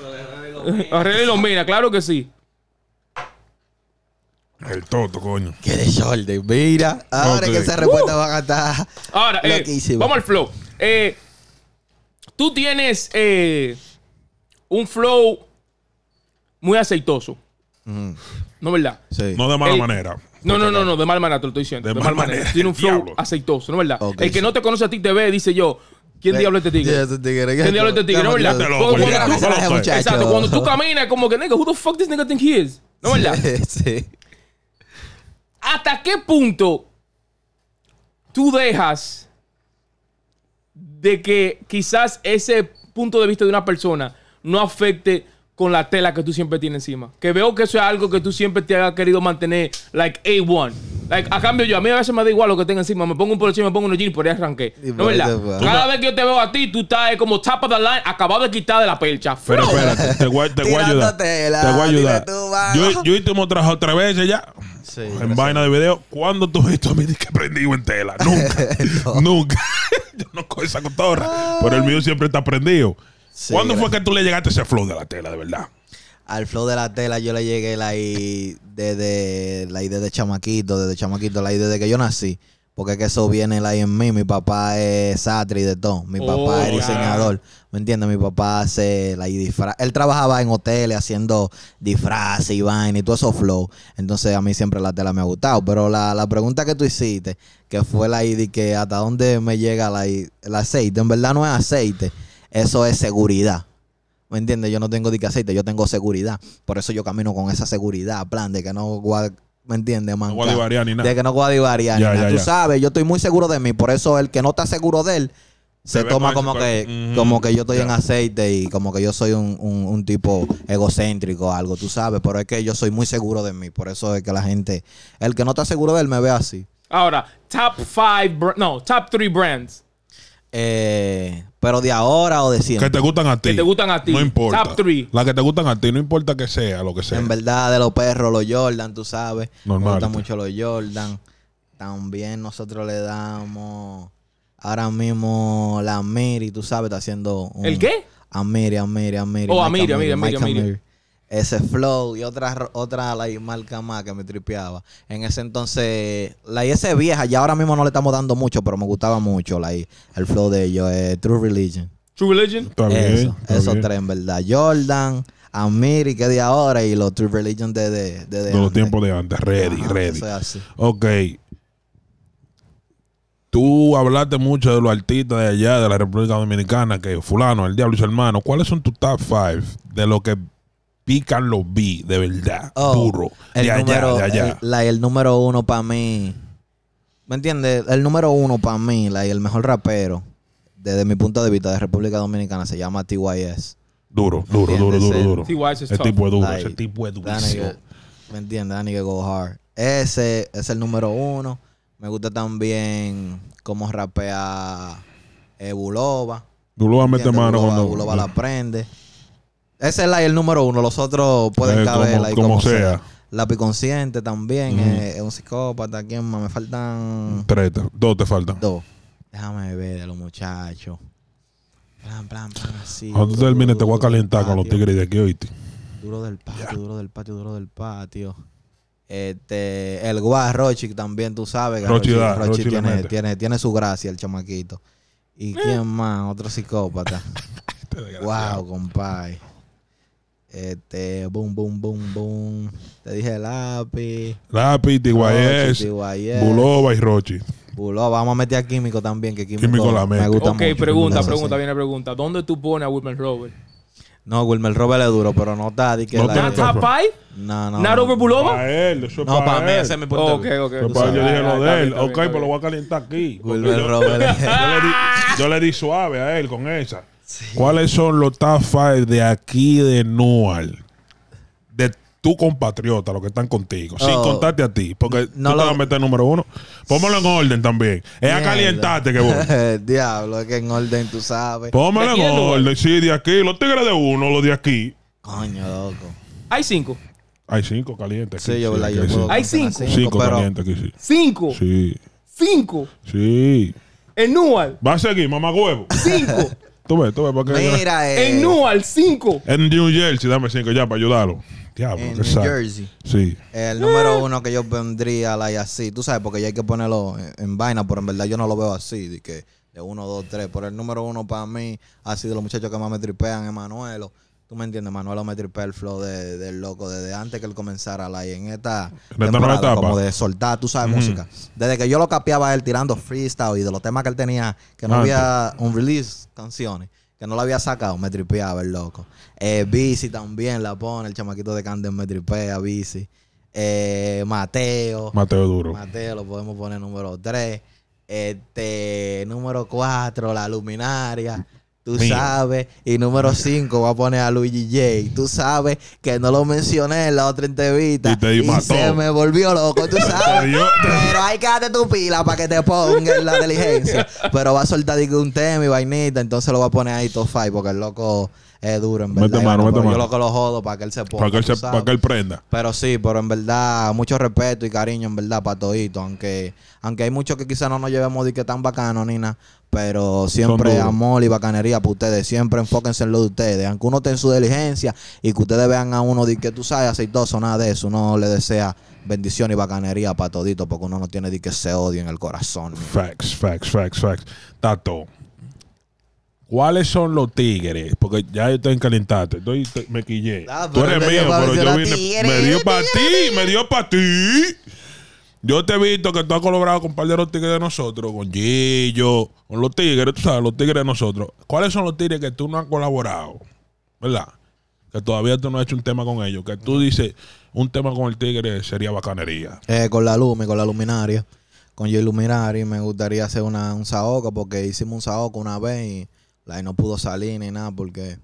Herrera y Lomina, claro que sí. El toto, coño. Qué desorden. Mira, ahora que esa respuesta uh. Va a estar. Ahora, eh, vamos al flow. Eh, tú tienes eh, un flow muy aceitoso. Mm. No, ¿verdad? No de mala manera. No, no, no, no, de mala manera te lo estoy diciendo. De, mala manera. Tiene un flow aceitoso, ¿no verdad? el que no te conoce a ti te ve dice yo, ¿Quién diablo este tigre? ¿Quién diablo este tigre? No, ¿verdad? Exacto, cuando tú caminas como que, nigga, who the fuck this nigga think he is? ¿No, verdad? Sí. ¿Hasta qué punto tú dejas de que quizás ese punto de vista de una persona no afecte con la tela que tú siempre tienes encima? Que veo que eso es algo que tú siempre te has querido mantener, like A1 a cambio yo, a mí a veces me da igual lo que tenga encima. Me pongo un y me pongo unos jeans, por ahí arranqué. no, ¿verdad? Cada vez que yo te veo a ti, tú estás como chapa de la, acabado de quitar de la percha. Pero espérate, te voy, a ayudar. Te voy a ayudar. Yo, yo y tú hemos trabajado tres veces ya. en vaina de video. ¿Cuándo tú viste a mí que prendido en tela? Nunca. Nunca. yo no cojo esa cotorra. Pero el mío siempre está prendido. ¿Cuándo fue eh. que tú le llegaste ese flow de la tela, de verdad? al flow de la tela yo le llegué la idea desde la de chamaquito, desde chamaquito, la idea de que yo nací. Porque es que eso viene la en mí. Mi papá es satri de todo. Mi papá oh, es diseñador. ¿Me entiendes? Mi papá hace la I Él trabajaba en hoteles haciendo disfraces y vaina y todo eso flow. Entonces a mí siempre la tela me ha gustado. Pero la, la pregunta que tú hiciste, que fue la I de que hasta dónde me llega la el aceite. En verdad no es aceite. Eso es seguridad. ¿Me entiendes? Yo no tengo dique aceite, yo tengo seguridad. Por eso yo camino con esa seguridad, plan, de que no ¿Me entiendes, man? ni nada. De que no guadivariar ni nada. Tú sabes, yo estoy muy seguro de mí. Por eso el que no está seguro de él se, toma como que, como que yo estoy en aceite y como que yo soy un, tipo egocéntrico o algo, tú sabes. Pero es que yo soy muy seguro de mí. Por eso es que la gente, el que no está seguro de él me ve así. Ahora, top five, no, top three brands. Eh, pero de ahora o de siempre. Que te gustan a ti. Que te gustan a ti. No importa. Top La que te gustan a ti, no importa que sea, lo que sea. En verdad, de los perros, los Jordan, tú sabes. Normal. Me gustan mucho los Jordan. También nosotros le damos. Ahora mismo la Miri, tú sabes, está haciendo. Un, ¿El qué? A a Miri, a Miri. Oh, a Miri, a Miri ese flow y otra, otra marca más que me tripeaba. En ese entonces, la IS ese vieja, ya ahora mismo no le estamos dando mucho, pero me gustaba mucho el flow de ellos, eh, True Religion. True Religion. eso, esos tres, en verdad. Jordan, Amiri, que de ahora, y los True Religion de, de, de, los tiempos de antes. Ready, ready. Ok. Tú hablaste mucho de los artistas de allá, de la República Dominicana, que fulano, el diablo y su hermano. ¿Cuáles son tus top five de lo que pican B, de verdad. duro. Oh, el de allá, de allá. El, número uno para mí. ¿Me entiendes? El número uno para mí, el mejor rapero, desde mi punto de vista, de República Dominicana, se llama TYS. Duro, duro, duro, duro, duro. TYS es el tipo es duro, tipo es duro ¿Me entiendes? Danny que go hard. Ese es el número uno. Me gusta también cómo rapea Ebulova. Eh, Bulova. mete mano cuando. Bulova la prende. Ese es el número uno. Los otros pueden eh, caber. Como, sea. La Lápiz consciente también. Eh, es, un psicópata. ¿Quién más? Me faltan. Tres. Dos te faltan. Dos. Déjame ver de los muchachos. Plan, plan, plan. Así. Cuando tú termines, te voy a calentar con los tigres de aquí, oíste. Duro del patio, duro del patio, duro del patio. Este, el Guas Rochi también, tú sabes. tiene, tiene, su gracia, el chamaquito. ¿Y eh. quién más? Otro psicópata. wow, este compadre. Este, boom, boom, boom, boom. Te dije lápiz. Lápiz, TYS, Buloba y Rochi. Buloba, vamos a meter a Químico también, que Químico, la mete. me gusta Ok, pregunta, pregunta, viene pregunta. ¿Dónde tú pones a Wilmer Robert? No, Wilmer Robert es duro, pero no está. Di que no, la, No, no. over Bulova? Para él, no, para, mí, se es mi punto. Ok, ok. Yo, dije lo de él. ok, pero pues lo voy a calentar aquí. Wilmer Robert. yo le di suave a él con esa. ¿Cuáles son los top de aquí de Nual? De tu compatriota, los que están contigo. Sin oh. contarte a ti. Porque no tú te vas a meter número uno. Pómelo en orden también. Es a calientarte que vos. Diablo, es que en orden tú sabes. Pómelo en orden. Sí, de aquí. Los tigres de uno, los de aquí. Coño, loco. Hay cinco. Hay cinco calientes. sí, yo, la, Hay cinco. Cinco, cinco calientes aquí, sí. Cinco. Sí. Cinco. Sí. En Nual. Va a seguir, mamá huevo. Cinco. Tú ves, tú ves. Mira, eh, En al 5. En New Jersey, dame 5 ya para ayudarlo. Diablo, en New Jersey. Sí. El número uno que yo vendría like, así, tú sabes, porque ya hay que ponerlo en, vaina, pero en verdad yo no lo veo así, de que de uno, dos, tres. Pero el número uno para mí, así de los muchachos que más me tripean, Emanuelo. Tú me entiendes, Manuel me tripé el flow de, del loco desde antes que él comenzara la y en esta temporada, como de soltar, tú sabes, música. Desde que yo lo capeaba él tirando freestyle y de los temas que él tenía, que no ah, había un release canciones, que no lo había sacado, me tripeaba el loco. Eh, Bici también la pone, el chamaquito de Candel me tripea, Bici. Eh, Mateo. Mateo Duro. Mateo lo podemos poner número 3. Este, número 4, la luminaria. Tú sabes. Y número 5 va a poner a Luigi J. Tú sabes que no lo mencioné en la otra entrevista. Y, se me volvió loco, tú sabes. Pero hay que darte tu pila para que te ponga la diligencia. Pero va a soltar un tema y vainita. Entonces lo va a poner ahí tofai porque el loco es duro, en verdad. Mete pues, mano, mete mano. Yo lo que lo jodo para que él se ponga. Para que él, prenda. Pero sí, pero en verdad, mucho respeto y cariño, en verdad, para todito. Aunque, aunque hay muchos que quizás no nos llevemos de que tan bacano, Nina pero siempre amor y bacanería para ustedes. Siempre enfóquense en lo de ustedes. Aunque uno tenga su diligencia y que ustedes vean a uno de que tú sabes aceitoso, nada de eso. Uno le desea bendición y bacanería para todito porque uno no tiene de que se odio en el corazón. Facts, facts, facts, facts. Tato, ¿cuáles son los tigres? Porque ya yo estoy encalentado. Estoy, me quillé. Ah, tú eres mío, pero yo vine. Me dio para ti, me dio para ti. Yo te he visto que tú has colaborado con un par de los tigres de nosotros, con Gillo, con los tigres, tú sabes, los tigres de nosotros. ¿Cuáles son los tigres que tú no has colaborado? ¿Verdad? Que todavía tú no has hecho un tema con ellos. Que tú dices, un tema con el tigre sería bacanería. Eh, con la lume, con la luminaria. Con yo Luminaria. me gustaría hacer una, un saoco porque hicimos un saoco una vez y, no pudo salir ni nada porque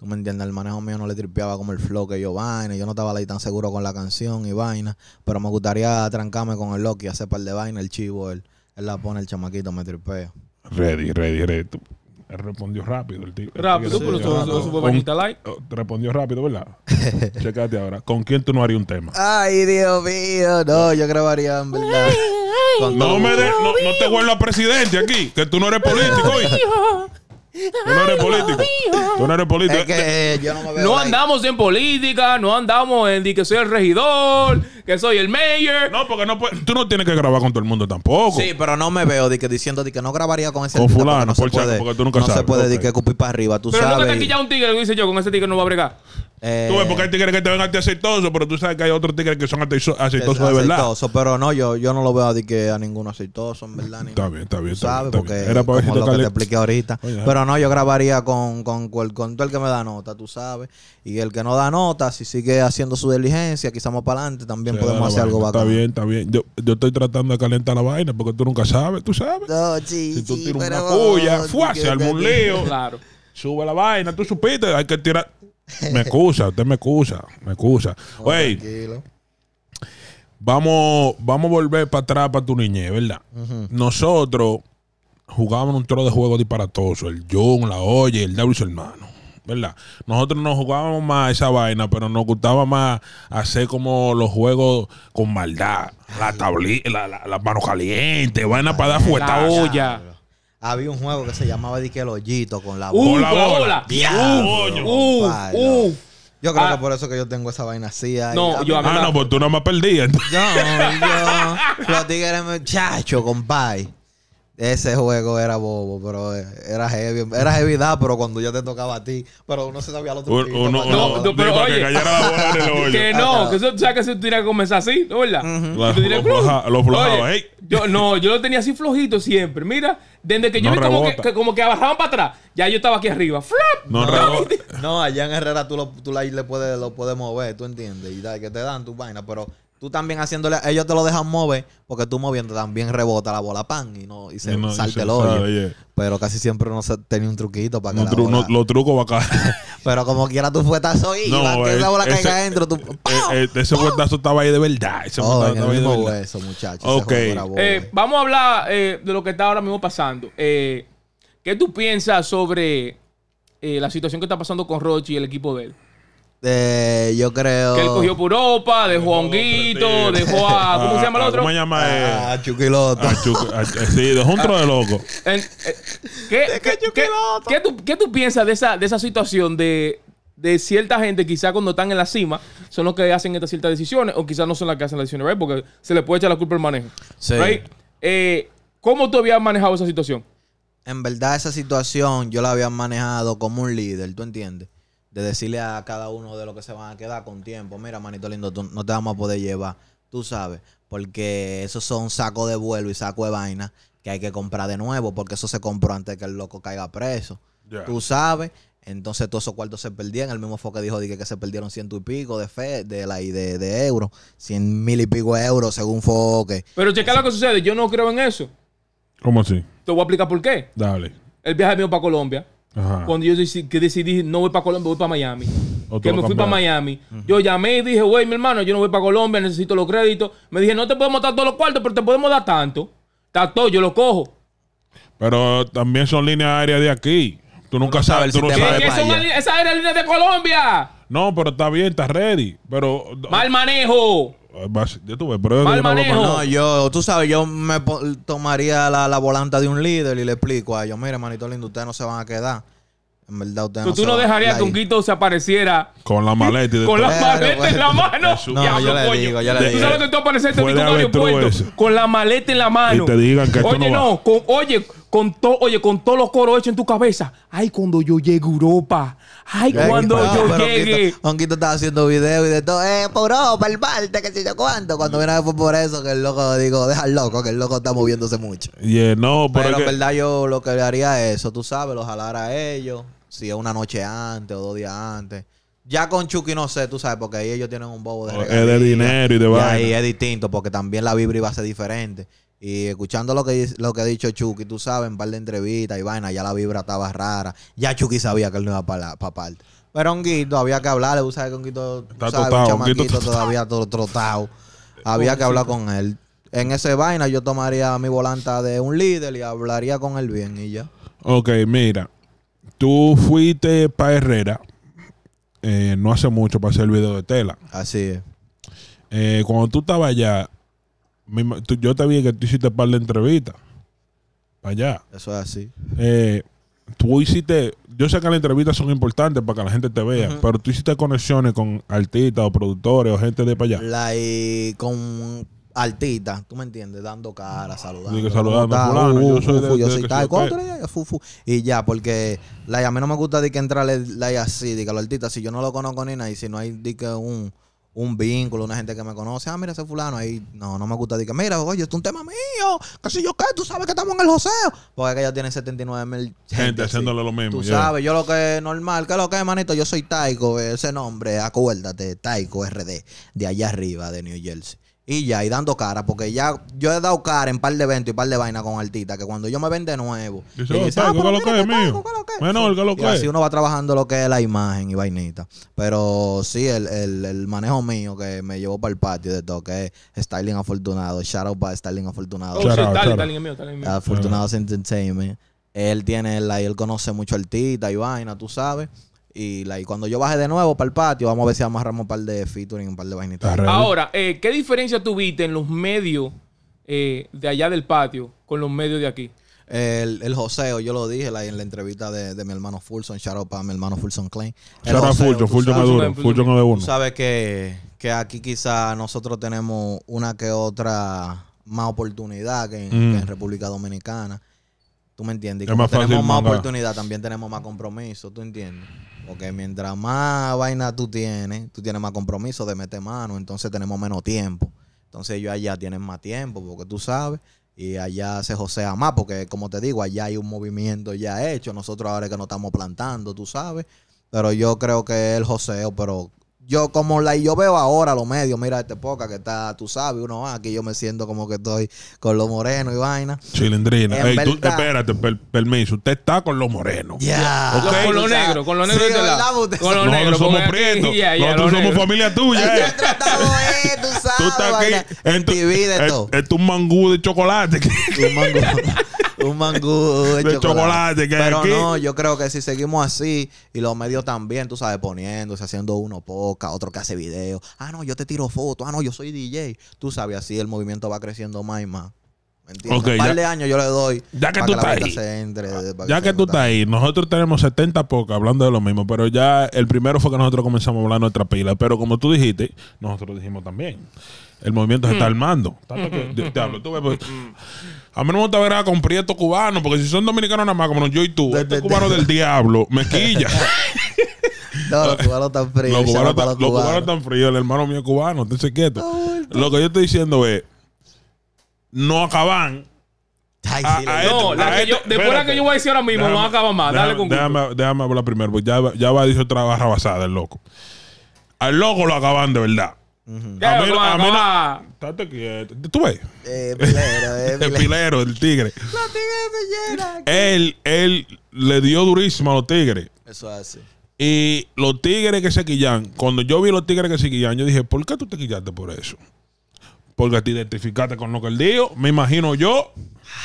Tú me entiendes, el manejo mío no le tripeaba como el flow que yo vaina, yo no estaba ahí tan seguro con la canción y vaina, pero me gustaría trancarme con el Loki, hacer par de vaina, el chivo, él, él la pone, el chamaquito me tripea. Ready, ready, ready. él respondió rápido el tío. Rápido, pero eso, oh, Respondió rápido, ¿verdad? Checate ahora. ¿Con quién tú no harías un tema? Ay, Dios mío. No, yo grabaría verdad. no, me no, te vuelvas presidente aquí, que tú no eres político no eres político. no eres político. Es que, eh, yo no, me veo no andamos en política, no andamos en que soy el regidor, que soy el mayor. No, porque no tú no tienes que grabar con todo el mundo tampoco. Sí, pero no me veo que diciendo que no grabaría con ese Con fulano, no por se porque tú nunca no se puede que cupir para arriba, tú sabes. Pero no te ya un tigre lo hice yo, con ese tigre no va a bregar. Eh, tú ves, porque hay tigres que te ven aceitoso, pero tú sabes que hay otros tigres que son aceitosos aceitoso de verdad. pero no, yo, yo no lo veo a, que a ninguno aceitoso, en verdad. Está bien, está bien. ¿Sabes? porque Era para lo que te expliqué ahorita. pero no, yo grabaría con, con, con, todo el que me da nota, tú sabes. Y el que no da nota, si sigue haciendo su diligencia, quizás más para adelante, también podemos hacer algo bacán. Está bien, está bien. Yo, estoy tratando de calentar la vaina porque tú nunca sabes, tú sabes. si tú tiras una cuya, al Sube la vaina, tú supiste, hay que tirar. Me excusa, usted me excusa, me excusa. vamos, vamos a volver para atrás para tu niñez, ¿verdad? Nosotros jugábamos un tro de juegos disparatoso el Jung, la Oye, el W su hermano. ¿Verdad? Nosotros no jugábamos más esa vaina, pero nos gustaba más hacer como los juegos con maldad. La la, las manos calientes, vaina para dar fuerza. olla. Había un juego que se llamaba Dique el hoyito con la uh, bola. la bola. yo creo ah. que por eso que yo tengo esa vaina así. No, ah, no, pues tú no me perdías. No, yo. Los tigres, muchacho, compadre. Ese juego era bobo, pero eh, era heavy. Era heavy da, pero cuando ya te tocaba a ti. Pero uno se sabía lo otro. no, pero oye, que cayera la bola en el Que no, que eso, sabes que se tenía que comenzar así, ¿no verdad? Uh -huh. lo, floja, yo, No, yo lo tenía así flojito siempre. Mira, desde que yo vi como que, que, como que abajaban para atrás, ya yo estaba aquí arriba. No, no, allá en Herrera tú, lo, tú la, le puedes, lo puedes mover, tú entiendes. Y da, que te dan tu vaina, pero tú también haciéndole, ellos te lo dejan mover, porque tú moviendo también rebota la bola pan y no y se salte el oro. Pero casi siempre no se, tenía un truquito para que no, la bola... Lo truco pero como quiera tu fuetazo y no, que eh, esa bola caiga adentro. Tú, eh, eh, ese fuetazo estaba ahí de verdad. Ese no oh, en el mismo okay. vamos a hablar de lo que está ahora mismo pasando. ¿Qué tú piensas sobre la situación que está pasando con Rochi y el equipo de él? Eh, yo creo. Que él cogió puropa, dejó a Honguito, dejó a. ¿Cómo se llama el ah, otro? se llama? a ah, ah, Chuquilota. Eh, sí, dejó un de loco. Eh, qué, qué, qué tú, piensas de esa, de esa situación de, cierta gente, quizá cuando están en la cima, son los que hacen estas ciertas decisiones, o quizás no son las que hacen las decisiones, Porque se le puede echar la culpa al manejo. Sí. Eh, ¿Cómo tú habías manejado esa situación? En verdad, esa situación yo la había manejado como un líder, ¿tú entiendes? de decirle a cada uno de lo que se van a quedar con tiempo, mira, manito lindo, no te vamos a poder llevar, tú sabes, porque esos son sacos de vuelo y saco de vaina que hay que comprar de nuevo, porque eso se compró antes que el loco caiga preso. Tú sabes, entonces todos esos cuartos se perdían. El mismo foque dijo que, que se perdieron ciento y pico de fe, de la de, de euros, cien mil y pico de euros según foque. Pero checa lo que sucede, yo no creo en eso. ¿Cómo así? Te voy a explicar por qué. Dale. El viaje mío para Colombia. Cuando yo decidí, que decidí, no voy para Colombia, voy para Miami. que me fui para Miami. Yo llamé y dije, güey, mi hermano, yo no voy para Colombia, necesito los créditos. Me dije, no te podemos dar todos los cuartos, pero te podemos dar tanto. Tanto, yo lo cojo. Pero también son líneas aéreas de aquí. Tú nunca sabes. Tú no sabes. son esas de Colombia. No, pero está bien, está ready. Pero. Mal manejo. Yo tuve, pruebas. Mal manejo. No, yo, tú sabes, yo me tomaría la, la, volanta de un líder y le explico a ellos, mire, manito lindo, ustedes no se van a quedar. En verdad, ustedes no tú no dejarías que un guito se apareciera con la maleta este con la maleta en la mano. No, yo le digo, yo le digo. Tú sabes que tú apareciste en un aeropuerto con la maleta en la mano. Oye, no, oye, con todo, oye, con todos los coros hechos en tu cabeza. Ay, cuando yo llegué a Europa. Ay, cuando yo llegue. Honquito estaba haciendo videos y de todo. Eh, por Europa, el parte, que si yo cuánto. Cuando viene por eso, que el loco, digo, deja el loco, que el loco está moviéndose mucho. no, pero. en verdad yo lo que haría es eso, tú sabes, Lo jalar a ellos. Si es una noche antes o dos días antes. Ya con Chucky no sé, tú sabes, porque ahí ellos tienen un bobo de regalía, oh, Es de dinero y de vaina. Y ahí es distinto, porque también la vibra iba a ser diferente. Y escuchando lo que, lo que ha dicho Chucky, tú sabes, en par de entrevistas y vaina, ya la vibra estaba rara. Ya Chucky sabía que él no iba para parte. Pero Honguito, había que hablarle, tú sabes que todavía todo trotado. Había que hablar con él. En ese vaina yo tomaría mi volanta de un líder y hablaría con él bien y ya. Ok, mira. Tú fuiste para Herrera eh, no hace mucho para hacer el video de tela. Así es. Eh, cuando tú estabas allá, yo te vi que tú hiciste un par de entrevistas. allá. Eso es así. Eh, tú hiciste, yo sé que las entrevistas son importantes para que la gente te vea, pero tú hiciste conexiones con artistas o productores o gente de para allá. y con artistas, tú me entiendes, dando cara, saludando. yo soy de, Y ya, porque la a mí no me gusta de que entrarle y así, de que los artistas, si yo no lo conozco ni nada, y si no hay de que un un vínculo, una gente que me conoce. Ah, mira ese fulano ahí. No, no me gusta decir que, mira, oye, esto es un tema mío. Que si yo qué, tú sabes que estamos en el joseo. Porque ya tiene 79 mil gente, haciéndole lo mismo. Tú sabes, yo lo que es normal, que lo que es, manito, yo soy Taiko, ese nombre, acuérdate, Taiko RD, de allá arriba, de New Jersey. Y ya, y dando cara, porque ya yo he dado cara en par de eventos y par de vainas con artistas, que cuando yo me vende nuevo, Así uno va trabajando lo que es la imagen y vainita. Pero sí, el, el, el manejo mío que me llevó para el patio de toque que es Styling Afortunado, shout para Styling Afortunado. afortunado Styling Entertainment. Él tiene, él, él conoce mucho artista y vaina, tú sabes. Y cuando yo baje de nuevo para el patio, vamos a ver si amarramos un par de featuring, un par de vainitas. Ahora, eh, ¿qué diferencia tuviste en los medios eh, de allá del patio con los medios de aquí? El, el joseo, yo lo dije en la entrevista de, mi hermano Fulson, shout out para mi hermano Fulson Klein. shout out Fulson, Fulson Fulton Fulson uno. Tú sabes que, que aquí quizá nosotros tenemos una que otra más oportunidad que en, mm. República Dominicana. ¿Tú me entiendes? Y tenemos más oportunidad, también tenemos más compromiso, ¿tú entiendes? Porque mientras más vaina tú tienes, tú tienes más compromiso de meter mano, entonces tenemos menos tiempo. Entonces ellos allá tienen más tiempo, porque tú sabes, y allá se josea más, porque como te digo, allá hay un movimiento ya hecho, nosotros ahora que no estamos plantando, tú sabes. Pero yo creo que el joseo, pero yo como la Y yo veo ahora los medios, mira este poca que está, tú sabes, uno va, ah, aquí yo me siento como que estoy con los morenos y vaina. Chilindrina, Ey, tú, espérate, permiso, usted está con los morenos. Ya. Con los negros, con los negros este Con los negros, somos prietos, nosotros somos familia tuya. Eh. tú sabes, tú estás aquí en tu, en, es tu mangú de chocolate. Tu mangú. un mangú de, chocolate. Pero no, yo creo que si seguimos así y los medios también, tú sabes, poniéndose, haciendo uno poca, otro que hace video. Ah, no, yo te tiro fotos. Ah, no, yo soy DJ. Tú sabes, así el movimiento va creciendo más y más. ¿Entiendes? Okay, un de años yo le doy. Ya que tú estás ahí. ya que, tú estás ahí, nosotros tenemos 70 pocas hablando de lo mismo, pero ya el primero fue que nosotros comenzamos a hablar nuestra pila. Pero como tú dijiste, nosotros dijimos también. El movimiento se está mm. armando. Tanto que, mm. te, hablo, tú ves, pues, mm. A mí no me gusta ver a con prieto cubano, porque si son dominicanos nada más, como yo y tú, de, este cubano del diablo, me quilla. no, los cubanos están fríos. Los cubanos, están fríos, el hermano mío cubano, entonces quieto. Lo que yo estoy diciendo es, no acaban. a, no, que yo, después la que yo voy a decir ahora mismo, no acaba más. Dale déjame, con déjame, déjame hablar primero, porque ya, ya va a decir otra barra basada el loco. Al loco lo acaban de verdad. A ¿Tú ves? Eh, eh, el pilero, el tigre. Los tigres se Él, él le dio durísimo a los tigres. Eso hace. Y los tigres que se quillan, cuando yo vi los tigres que se quillan, yo dije, ¿por qué tú te quillaste por eso? Porque te identificaste con lo que él dijo, me imagino yo.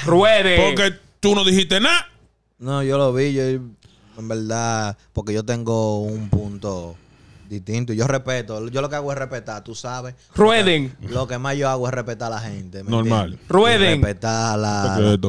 Ruede. Porque tú no dijiste nada. No, yo lo vi, yo en verdad, porque yo tengo un punto distinto. Yo respeto. Yo lo que hago es respetar, tú sabes. Rueden. Lo que, más yo hago es respetar a la gente. Normal. Rueden. respetar la,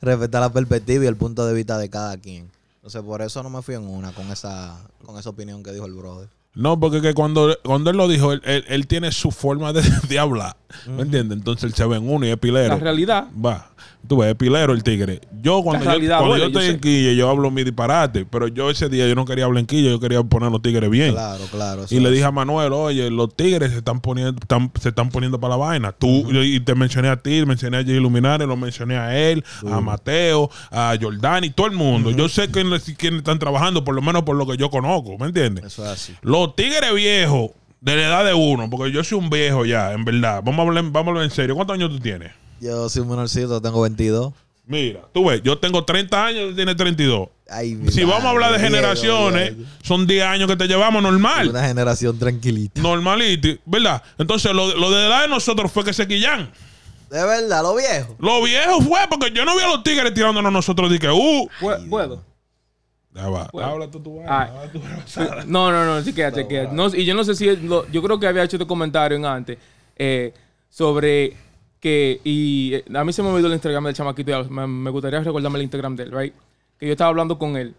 respetar la perspectiva y el punto de vista de cada quien. Entonces, por eso no me fui en una con esa, con esa opinión que dijo el brother. No, porque que cuando, cuando él lo dijo, él, tiene su forma de, hablar. ¿Me entiendes? Entonces él se ve en uno y es pilero. La realidad. Va. Tú ves, es pilero el tigre. Yo cuando, yo, cuando yo, estoy en quille yo hablo mi disparate. Pero yo ese día yo no quería hablar en quille yo quería poner los tigres bien. Claro, claro. Y le dije a Manuel, oye, los tigres se están poniendo, se están poniendo para la vaina. Tú, y te mencioné a ti, mencioné a Jay y lo mencioné a él, a Mateo, a Jordani, todo el mundo. Yo sé que, están trabajando, por lo menos por lo que yo conozco, ¿me entiendes? Eso es así. Tigre tigres viejos de la edad de uno, porque yo soy un viejo ya, en verdad. Vamos a hablar, vamos en serio. ¿Cuántos años tú tienes? Yo soy un menorcito, tengo 22. Mira, tú ves, yo tengo 30 años, tú tienes 32. si vamos a hablar de generaciones, son 10 años que te llevamos normal. Una generación tranquilita. Normalita, ¿verdad? Entonces, lo, de edad de nosotros fue que se quillan. De verdad, lo viejo. Lo viejo fue porque yo no vi a los tigres tirándonos nosotros. que, uh. Bueno, ¿Puedo? habla tú, No, no, no, chequea, chequea. No, y yo no sé si, yo creo que había hecho este comentario antes eh, sobre que, y eh, a mí se me olvidó el Instagram del chamaquito, me, gustaría recordarme el Instagram de él, right? Que yo estaba hablando con él,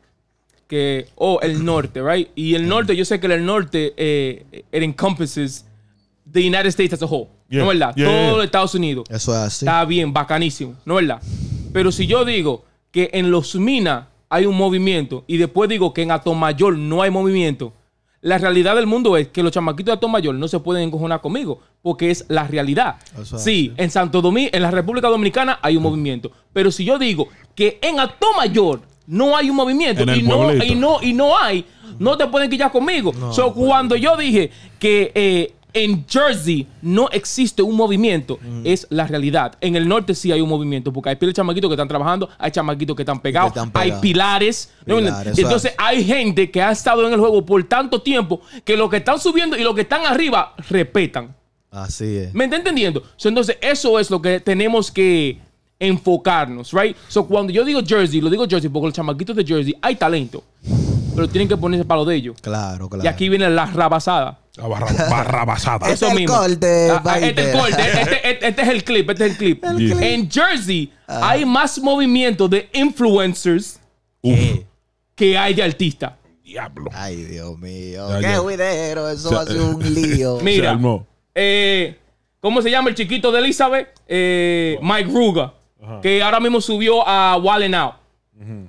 que, oh, el norte, right? Y el norte, yo sé que el norte, eh, it encompasses the United States as a whole, ¿no es verdad? Todo Estados Unidos. Eso es así. Está bien, bacanísimo, ¿no es verdad? Pero si yo digo que en los minas hay un movimiento y después digo que en Mayor no hay movimiento, la realidad del mundo es que los chamaquitos de Mayor no se pueden encojonar conmigo porque es la realidad. sí, en Santo Domingo, en la República Dominicana hay un movimiento, pero si yo digo que en Mayor no hay un movimiento y no, y no, hay, no te pueden quillar conmigo. so, cuando yo dije que eh, en Jersey no existe un movimiento, mm. es la realidad. En el norte sí hay un movimiento, porque hay piles de chamaquitos que están trabajando, hay chamaquitos que están pegados, hay pilares. Entonces hay gente que ha estado en el juego por tanto tiempo que los que están subiendo y los que están arriba respetan. Así es. ¿Me está entendiendo? Entonces eso es lo que tenemos que enfocarnos, ¿right? So cuando yo digo Jersey, lo digo Jersey porque los chamaquitos de Jersey hay talento, pero tienen que ponerse para lo de ellos. Claro, claro. Y aquí viene la rabasada barra, basada. Eso mismo. este es el clip. Este es el clip. En Jersey ah. hay más movimiento de influencers que hay de artistas. Diablo. Ay, Dios mío. Qué Eso va a ser un lío. Mira. Eh, ¿Cómo se llama el chiquito de Elizabeth? Eh, Mike Ruga. Que ahora mismo subió a Wallen Out.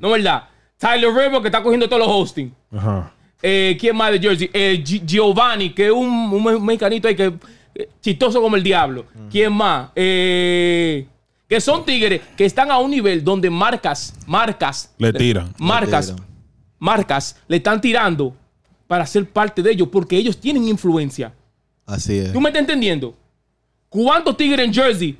¿No verdad? Tyler River, que está cogiendo todos los hosting. Ajá. Eh, ¿Quién más de Jersey? Eh, Giovanni, que es un, mexicanito ahí que eh, chistoso como el diablo. ¿Quién más? que son tigres que están a un nivel donde marcas, marcas. Le tiran. Marcas, marcas, le están tirando para ser parte de ellos porque ellos tienen influencia. Así es. ¿Tú me estás entendiendo? ¿Cuántos tigres en Jersey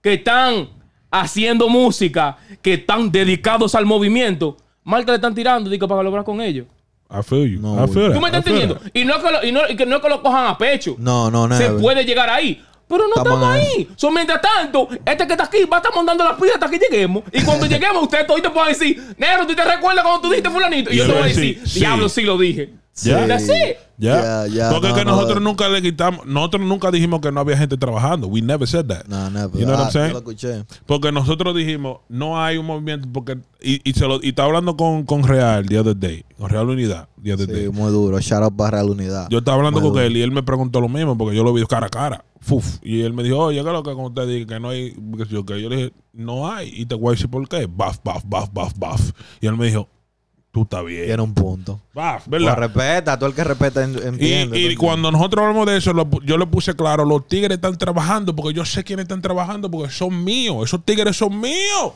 que están haciendo música, que están dedicados al movimiento, marcas le están tirando, digo, para lograr con ellos? I feel you. No, I feel ¿Tú me estás entendiendo? Y no, es que lo, y, no, y que no es que lo cojan a pecho. No, no, no. Se puede llegar ahí. Pero no están ahí. son mientras tanto, este que está aquí va a estar mandando las pilas hasta que lleguemos. Y cuando lleguemos, usted todo te puede decir, Nero, ¿tú te recuerdas cuando tú dijiste mm. fulanito? Y yo, te voy a decir, diablo, sí lo dije. Ya, sí. ya, Porque es que nosotros nunca le quitamos, nosotros nunca dijimos que no había gente trabajando. We never said that. No, never. You know what I'm ah, saying? Lo Porque nosotros dijimos, no hay un movimiento, porque, y, y se lo, y está hablando con, con Real the other day, con Real Unidad the other sí, muy duro, shout out para Real Unidad. Yo estaba hablando con él y él me preguntó lo mismo, porque yo lo vi cara a cara. Y él me dijo, oye, claro que lo que usted dice? Que no hay. Yo, que yo le dije, no hay. Y te voy a decir por qué. Baf, baf, baf, baf, baf. Y él me dijo, tú estás bien. Tiene un punto. Baf, ¿verdad? Lo respeta, tú el que respeta entiende. Y, cuando nosotros hablamos de eso, yo le puse claro, los tigres están trabajando porque yo sé quiénes están trabajando porque son míos. Esos tigres son míos.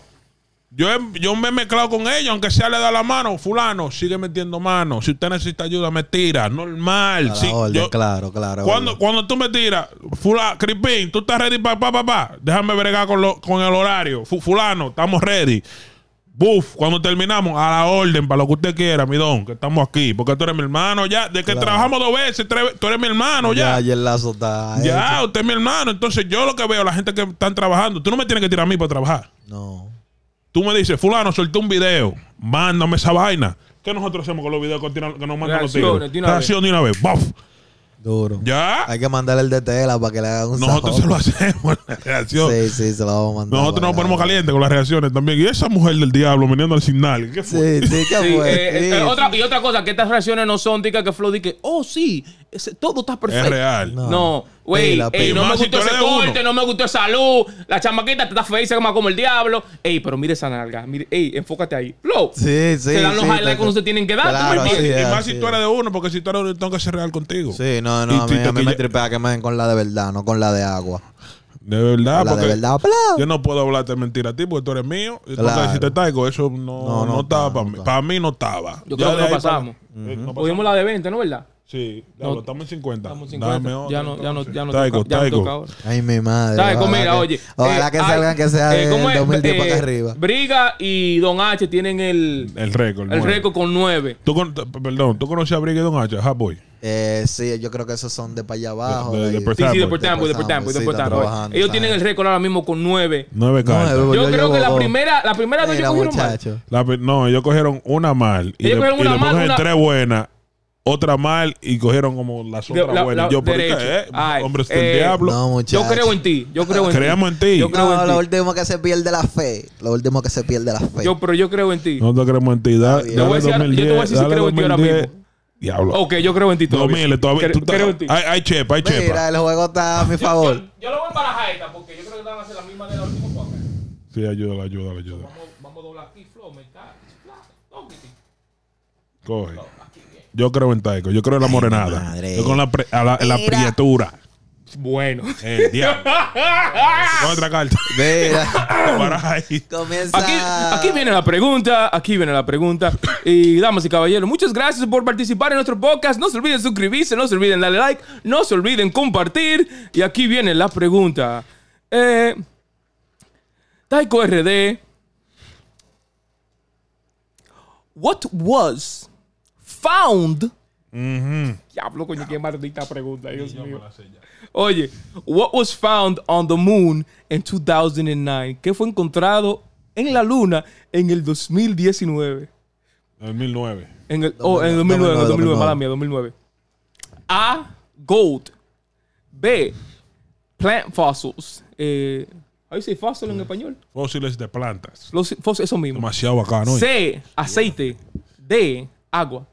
Yo, me he mezclado con ellos, aunque sea le da la mano, fulano, sigue metiendo mano. Si usted necesita ayuda, me tira. Normal. Sí, claro, claro. Cuando, cuando tú me tiras, fulano, Crispin, tú estás ready para pa, pa, pa, Déjame bregar con, lo, con el horario. Fulano, estamos ready. Buf, cuando terminamos, a la orden, para lo que usted quiera, mi don, que estamos aquí, porque tú eres mi hermano ya, de que trabajamos dos veces, tú eres mi hermano ya. Ya, y el lazo Ya, usted es mi hermano, entonces yo lo que veo, la gente que están trabajando, tú no me tienes que tirar a mí para trabajar. No. Tú me dices, fulano, soltó un video, mándame esa vaina. ¿Qué nosotros hacemos con los videos que nos mandan los tíos? Reacción de una vez. ¡Buf! Duro. ¿Ya? Hay que mandarle el de tela para que le hagan un Nosotros se lo hacemos, reacción. Sí, sí, se lo vamos a mandar. Nosotros nos ponemos calientes con las reacciones también. Y esa mujer del diablo viniendo al signal. Sí, y otra cosa, que estas reacciones no son tica que Flo dice, oh, sí, todo está perfecto. Es real. no. Güey, no me gustó ese corte, no me gustó esa luz. La chamaquita está feliz, se como el diablo. Ey, pero mire esa nalga. ey, enfócate ahí. Flow. Sí, sí. Se dan los highlights cuando se tienen que dar. y más si tú eres de uno, porque si tú eres de uno, tengo que ser real contigo. Sí, no, no. a mí, me tripea que me den con la de verdad, no con la de agua. De verdad, porque yo no puedo hablarte mentira a ti porque tú eres mío. Entonces, si te traigo, eso no, no, estaba para mí. Para mí no estaba. Yo creo que eh, no pasamos. pudimos la de 20, ¿no es verdad? Sí, estamos en 50. Estamos en 50. Dame ya no, ya no, ya no, taico, toca, taico. ahora. Ay, mi madre. mira, oye. Ojalá que eh, salgan que sea eh, de 2010 para acá eh, arriba. Briga y Don H tienen el... El récord. El récord con 9. ¿Tú con, perdón, ¿tú conoces a Briga y Don H? Hot Boy. Eh, sí, yo creo que esos son de para allá abajo. De, de, de, de sí, sí, de Portambo, de Ellos tienen el récord ahora mismo con nueve. Nueve yo, creo que la primera, la primera no ellos cogieron mal. no, ellos cogieron una mal. Y, la cogieron tres buenas otra mal y cogieron como las otras la, buenas. La, yo, ¿por qué? ¿Eh? Ay, hombres este eh, del diablo. No, yo creo en ti. Yo creo en ti. Creamos en ti. Yo creo no, en lo ti. último que se pierde la fe. Lo último que se pierde la fe. Yo, pero yo creo en ti. Nosotros creemos en ti. Da, yo, te voy a decir, yo te voy a decir si creo en ti ahora mismo. Diablo. Ok, yo creo en ti todavía. No, mire, todavía. Tú creo en ti. Hay, hay chepa, hay Mira, chepa. Mira, el juego está a mi favor. Yo, yo, yo lo voy a la jaita porque yo creo que van a hacer la misma de la última podcast. Sí, ayúdala, ayúdala, ayúdala. Vamos, vamos a doblar aquí, flow, me está. Coge. Yo creo en Taiko. Yo creo en la morenada. Yo con la, pre, la, Bueno. El otra carta. Aquí, viene la pregunta. Aquí viene la pregunta. Y damas y caballeros, muchas gracias por participar en nuestro podcast. No se olviden suscribirse, no se olviden darle like, no se olviden compartir. Y aquí viene la pregunta. Eh, Taiko RD. What was found. qué pregunta, Oye, what was found on the moon in 2009? ¿Qué fue encontrado en la luna en el 2019? 2009. En el, 2009, en el 2009, mala mía, 2009. A, gold. B, plant fossils. Eh, Ahí dice en español. Fósiles de plantas. Los, eso mismo. Demasiado bacano. C, aceite. D, agua.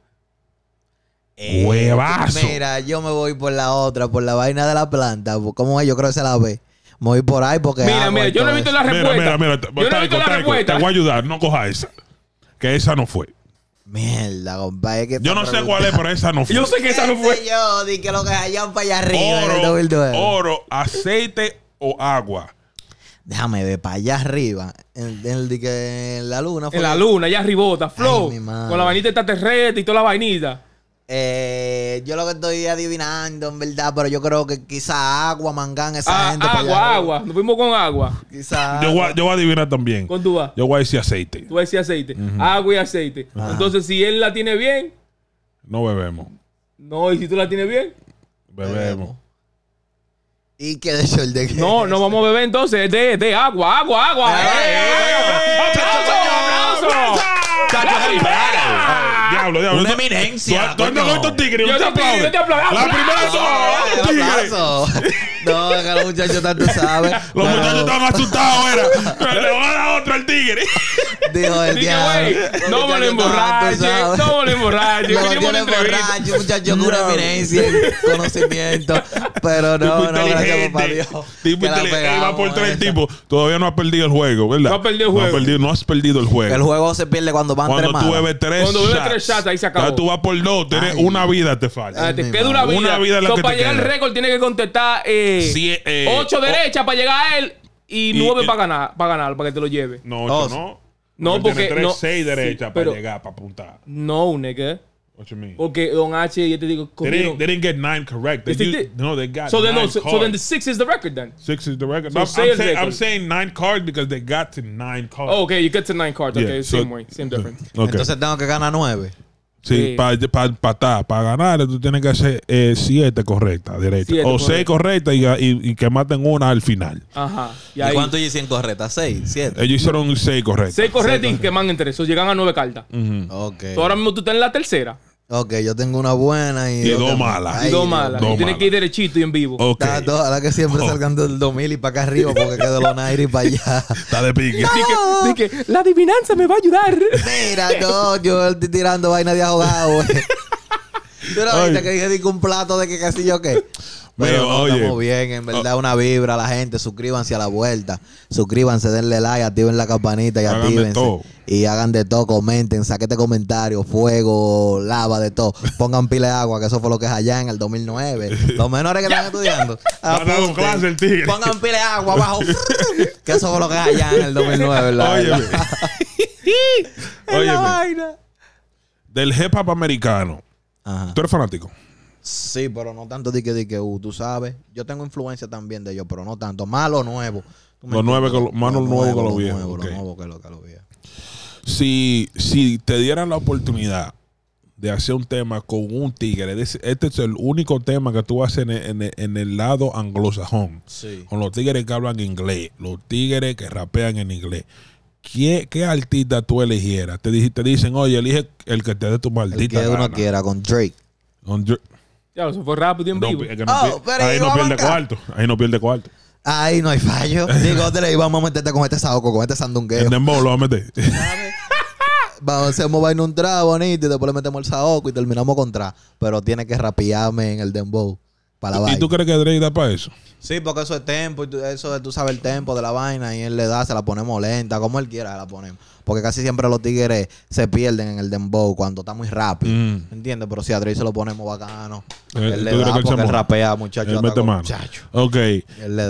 Eh, ¡Huevazo! Mira, yo me voy por la otra, por la vaina de la planta. ¿Cómo es? Yo creo que se la ve. Me voy por ahí porque. Mira, mira, yo le he visto la respuesta. Mira, mira, Yo no he la respuesta. Te voy a ayudar, no coja esa. Que esa no fue. Mierda, compadre. yo no sé cuál es, pero esa no fue. Yo sé que esa no fue. Yo di que lo que hayan para allá arriba. Oro, oro, aceite o agua. Déjame ver, para allá arriba. En, en, la luna. Fue en la luna, allá arribota, flow. Con la vainita terreta y toda la vainita yo lo que estoy adivinando, en verdad, pero yo creo que quizá agua, mangan, esa Agua, agua. Nos fuimos con agua. Quizá. Yo, voy a, yo adivinar también. ¿Con tú Yo voy a decir aceite. Tú vas a decir aceite. Agua y aceite. Entonces, si él la tiene bien. No bebemos. No, y si tú la tienes bien. Bebemos. ¿Y qué de sol de qué? No, no vamos a beber entonces. De, agua, agua, agua. Una eminencia. ¿Dónde estos tigres? Yo te aplaudo. La primera No, que los muchachos tanto saben. Los muchachos estaban asustados, era. Pero le va a dar otro al tigre. Dijo el diablo. No me lo emborrache, no me lo emborrache. No me lo emborrache, muchacho, no. eminencia, conocimiento. Pero no, no, gracias, papá Dios. Tipo inteligente, va por tres tipos. Todavía no has perdido el juego, ¿verdad? No has perdido el juego. No has perdido, el juego. El juego se pierde cuando van tres Cuando tú bebes tres Cuando bebes tres shots, ahí se acabó. Cuando tú vas por dos, tienes una vida, te falla ¿Qué dura vida? Una vida la que Para llegar al récord, tienes que contestar... Eh, sí, eh, eh ocho oh, derechas para llegar a él y, nueve para ganar, para ganar, para que te lo lleve. No, ocho no. No, porque. Tiene no, seis derechas sí, para llegar, para apuntar. No, nigga. What you mean? Okay, Don H, yo te digo. They didn't, they didn't get nine correct. They, they No, they got so then, nine. so, so then the six is the record then. Six is the record. I'm, saying, record. nine cards because they got to nine cards. Oh, okay, you get to nine cards. Yeah, okay, same way, same difference. Entonces tengo que ganar nueve. Sí, para para para ganar tú tienes que hacer eh, siete correctas, directas o seis correctas y, y, que maten una al final. Ajá. ¿Y, cuánto ellos hicieron correctas? ¿Seis? ¿Siete? Ellos hicieron seis correctas. Seis correctas y queman entre eso. Llegan a nueve cartas. ahora mismo tú estás en la tercera. Ok, yo tengo una buena y. Quedó dos malas. Mala. Tienes que ir derechito y en vivo. Okay. ojalá que siempre oh. salgan del 2000 y para acá arriba, porque quedó los y para allá. Está de pique. No. la adivinanza me va a ayudar. Mira, no, yo estoy tirando vaina de ahogado, güey. ¿Tú viste que dije, un plato de que casi yo qué? Pero estamos bien, en verdad, una vibra la gente. Suscríbanse a la vuelta. Suscríbanse, denle like, activen la campanita y hagan Todo. Y hagan de todo, comenten, saquete comentarios, fuego, lava, de todo. Pongan pile de agua, que eso fue lo que es allá en el 2009. Los menores que están estudiando. Apunten, clase el Pongan pile de agua abajo, que eso fue lo que es allá en el 2009, ¿verdad? la vaina Del hip hop americano. Ajá. ¿Tú eres fanático? Sí, pero no tanto de que, de que, uh, tú sabes. Yo tengo influencia también de ellos, pero no tanto. Malo nuevo. Lo nuevo, nuevo que lo viejo. que lo, Si, si te dieran la oportunidad de hacer un tema con un tigre, este es el único tema que tú haces en el, lado anglosajón. Con los tigres que hablan inglés, los tigres que rapean en inglés. ¿Qué, artista tú eligieras? Te, dicen, oye, elige el que te dé tu maldita. El que uno quiera, con Drake. Con Drake. Ya, eso fue rápido y en vivo. Oh, ahí no pierde cuarto. Ahí no pierde cuarto. ahí no hay fallo. Digo, te le vamos a meterte con este saoco, con este sandungueo. El dembow lo va a meter. Vamos a hacer un trago bonito y después le metemos el saoco y terminamos con Pero tiene que rapearme en el dembow. ¿Y, tú crees que Drake da para eso? Sí, porque eso es tempo, y tú- eso tú sabes el tempo de la vaina y él le da, se la ponemos lenta, como él quiera la ponemos. Porque casi siempre los tigres se pierden en el dembow cuando está muy rápido. Mm. ¿Entiendes? Pero si a Drake se lo ponemos bacano, él le da rapea, muchacho. Ok.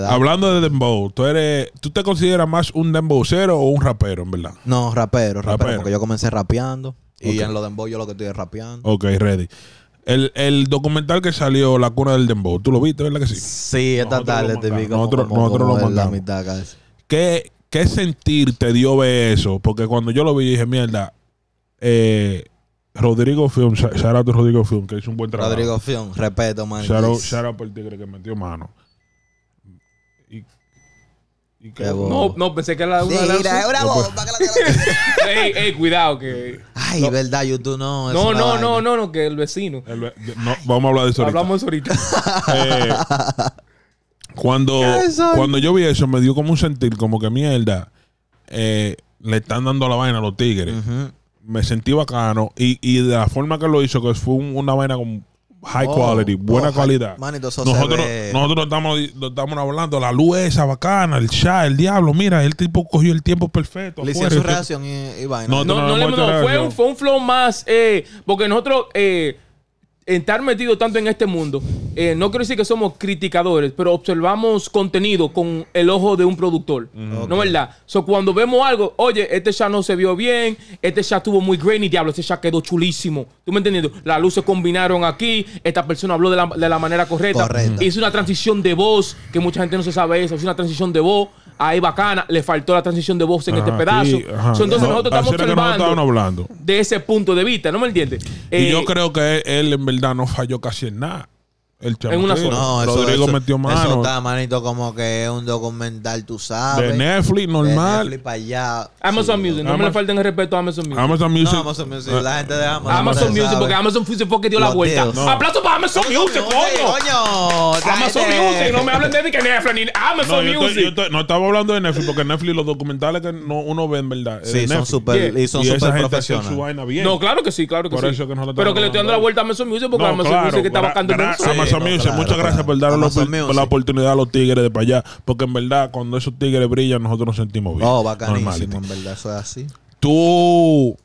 Hablando de dembow, ¿tú, eres, ¿tú te consideras más un dembowcero o un rapero, en verdad? No, rapero, rapero, porque yo comencé rapeando y en los dembow yo lo que estoy es rapeando. Ok, ready. El, el, documental que salió, La cuna del Dembow, tú lo viste, ¿verdad que sí? Sí, esta tarde te vi como, nosotros, nosotros lo mandamos. La mitad ¿Qué, sentir te dio ver eso? Porque cuando yo lo vi dije, mierda, eh, Rodrigo Fium shout out Rodrigo Film, que hizo un buen trabajo. Rodrigo Fium respeto, man. Shout por el tigre que metió mano. No, no, pensé que era una sí, una pues. bomba que la Ey, ey, cuidado que. Ay, verdad, YouTube no. No, no, no, no, no, que el vecino. vamos a hablar de eso ahorita. Hablamos ahorita. eh, cuando, cuando yo vi eso, me dio como un sentir, como que mierda. Eh, le están dando la vaina a los tigres. Me sentí bacano. Y, y de la forma que lo hizo, que fue una vaina como high oh, quality, buena oh, calidad. nosotros, nosotros estamos, estamos hablando, la luz esa bacana, el chat, el diablo, mira, el tipo cogió el tiempo perfecto. Le hicieron su reacción y, No, no, no, fue, un, fue, un, flow más, eh, porque nosotros... Eh, estar metido tanto en este mundo, eh, no quiero decir que somos criticadores, pero observamos contenido con el ojo de un productor. ¿No verdad? So, cuando vemos algo, oye, este ya no se vio bien, este ya estuvo muy grainy, diablo, este ya quedó chulísimo. ¿Tú me entiendes? Las luces combinaron aquí, esta persona habló de la, manera correcta. Hizo una transición de voz, que mucha gente no se sabe eso, hizo una transición de voz ahí bacana, le faltó la transición de voz en este pedazo. entonces nosotros estamos hablando. de ese punto de vista, ¿no me entiendes? y yo eh, creo que él, en verdad no falló casi en nada en una sola. No, eso, Rodrigo metió mano. Eso está, manito, como que es un documental, tú sabes. De Netflix, normal. De Netflix para allá. Amazon Music. No, me le falten el respeto a Amazon Music. Amazon Music. No, Amazon Music. La ah. gente de Amazon. Amazon Music, porque Amazon Music fue que dio la vuelta. No. Aplauso para Amazon, Music, coño. coño Amazon Music. No me hablen de que Netflix ni Amazon Music. no estaba hablando de Netflix, porque Netflix, los documentales que no, uno ve en verdad. Sí, son super Y son super profesionales. No, claro que sí, claro que sí. Pero que le estoy dando la vuelta a Amazon Music, porque Amazon Music que está buscando muchas gracias por darnos la oportunidad a los tigres de para allá. Porque en verdad, cuando esos tigres brillan, nosotros nos sentimos bien. No, oh, bacanísimo, en verdad, eso es así. Tú,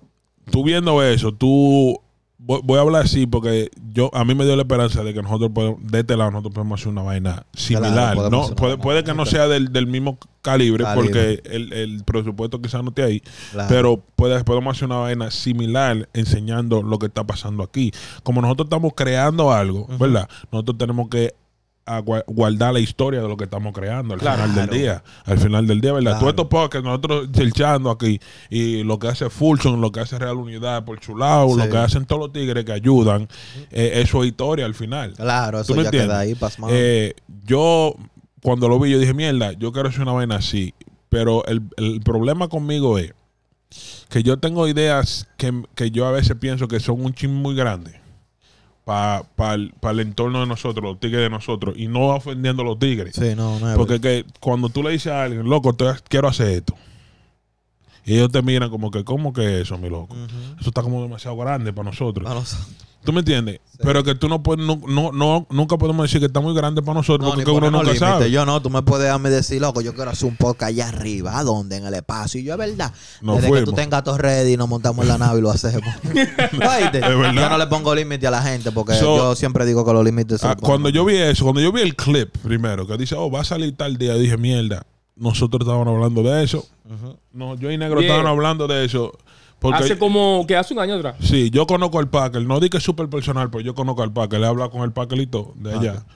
tú viendo eso, tú voy, a hablar así porque yo a mí me dio la esperanza de que nosotros podemos, de este lado nosotros podemos hacer una vaina similar. no, puede, puede que no sea del, mismo calibre, porque el, el, presupuesto quizás no esté ahí, pero puede, podemos hacer una vaina similar enseñando lo que está pasando aquí. Como nosotros estamos creando algo, ¿verdad? Nosotros tenemos que a guardar la historia de lo que estamos creando al final del día. Al final del día, ¿verdad? Todo esto que nosotros chilchando aquí y lo que hace Fulson, lo que hace Real Unidad por su lado, lo que hacen todos los tigres que ayudan, eh, es eso es historia al final. Claro, eso ahí pasmado. Eh, yo, cuando lo vi, yo dije, mierda, yo quiero hacer una vaina así. Pero el, problema conmigo es que yo tengo ideas que, yo a veces pienso que son un ching muy grande para pa el, el, entorno de nosotros, los tigres de nosotros, y no ofendiendo a los tigres. Sí, no, Porque cuando tú le dices a alguien, loco, te, quiero hacer esto, y ellos te miran como que, ¿cómo que eso, mi loco? Eso está como demasiado grande Para nosotros. ¿Tú me entiendes? Pero que tú no puedes, no, no, nunca podemos decir que está muy grande para nosotros, porque uno nunca sabe. Yo no, tú me puedes a mí decir, loco, yo quiero hacer un podcast allá arriba, ¿a dónde? En el espacio. Y yo, es verdad. No Desde que tú tengas todo ready, nos montamos en la nave y lo hacemos. Yo no le pongo límite a la gente, porque yo siempre digo que los límites son. Ah, cuando yo vi eso, cuando yo vi el clip primero, que dice, oh, va a salir tal día, dije, mierda, nosotros estábamos hablando de eso. No, yo y Negro Estábamos estaban hablando de eso hace como que hace un año atrás. Sí, yo conozco al Packer. No di que es súper personal, pero yo conozco al Packer. Le he hablado con el Packerito de ah. allá.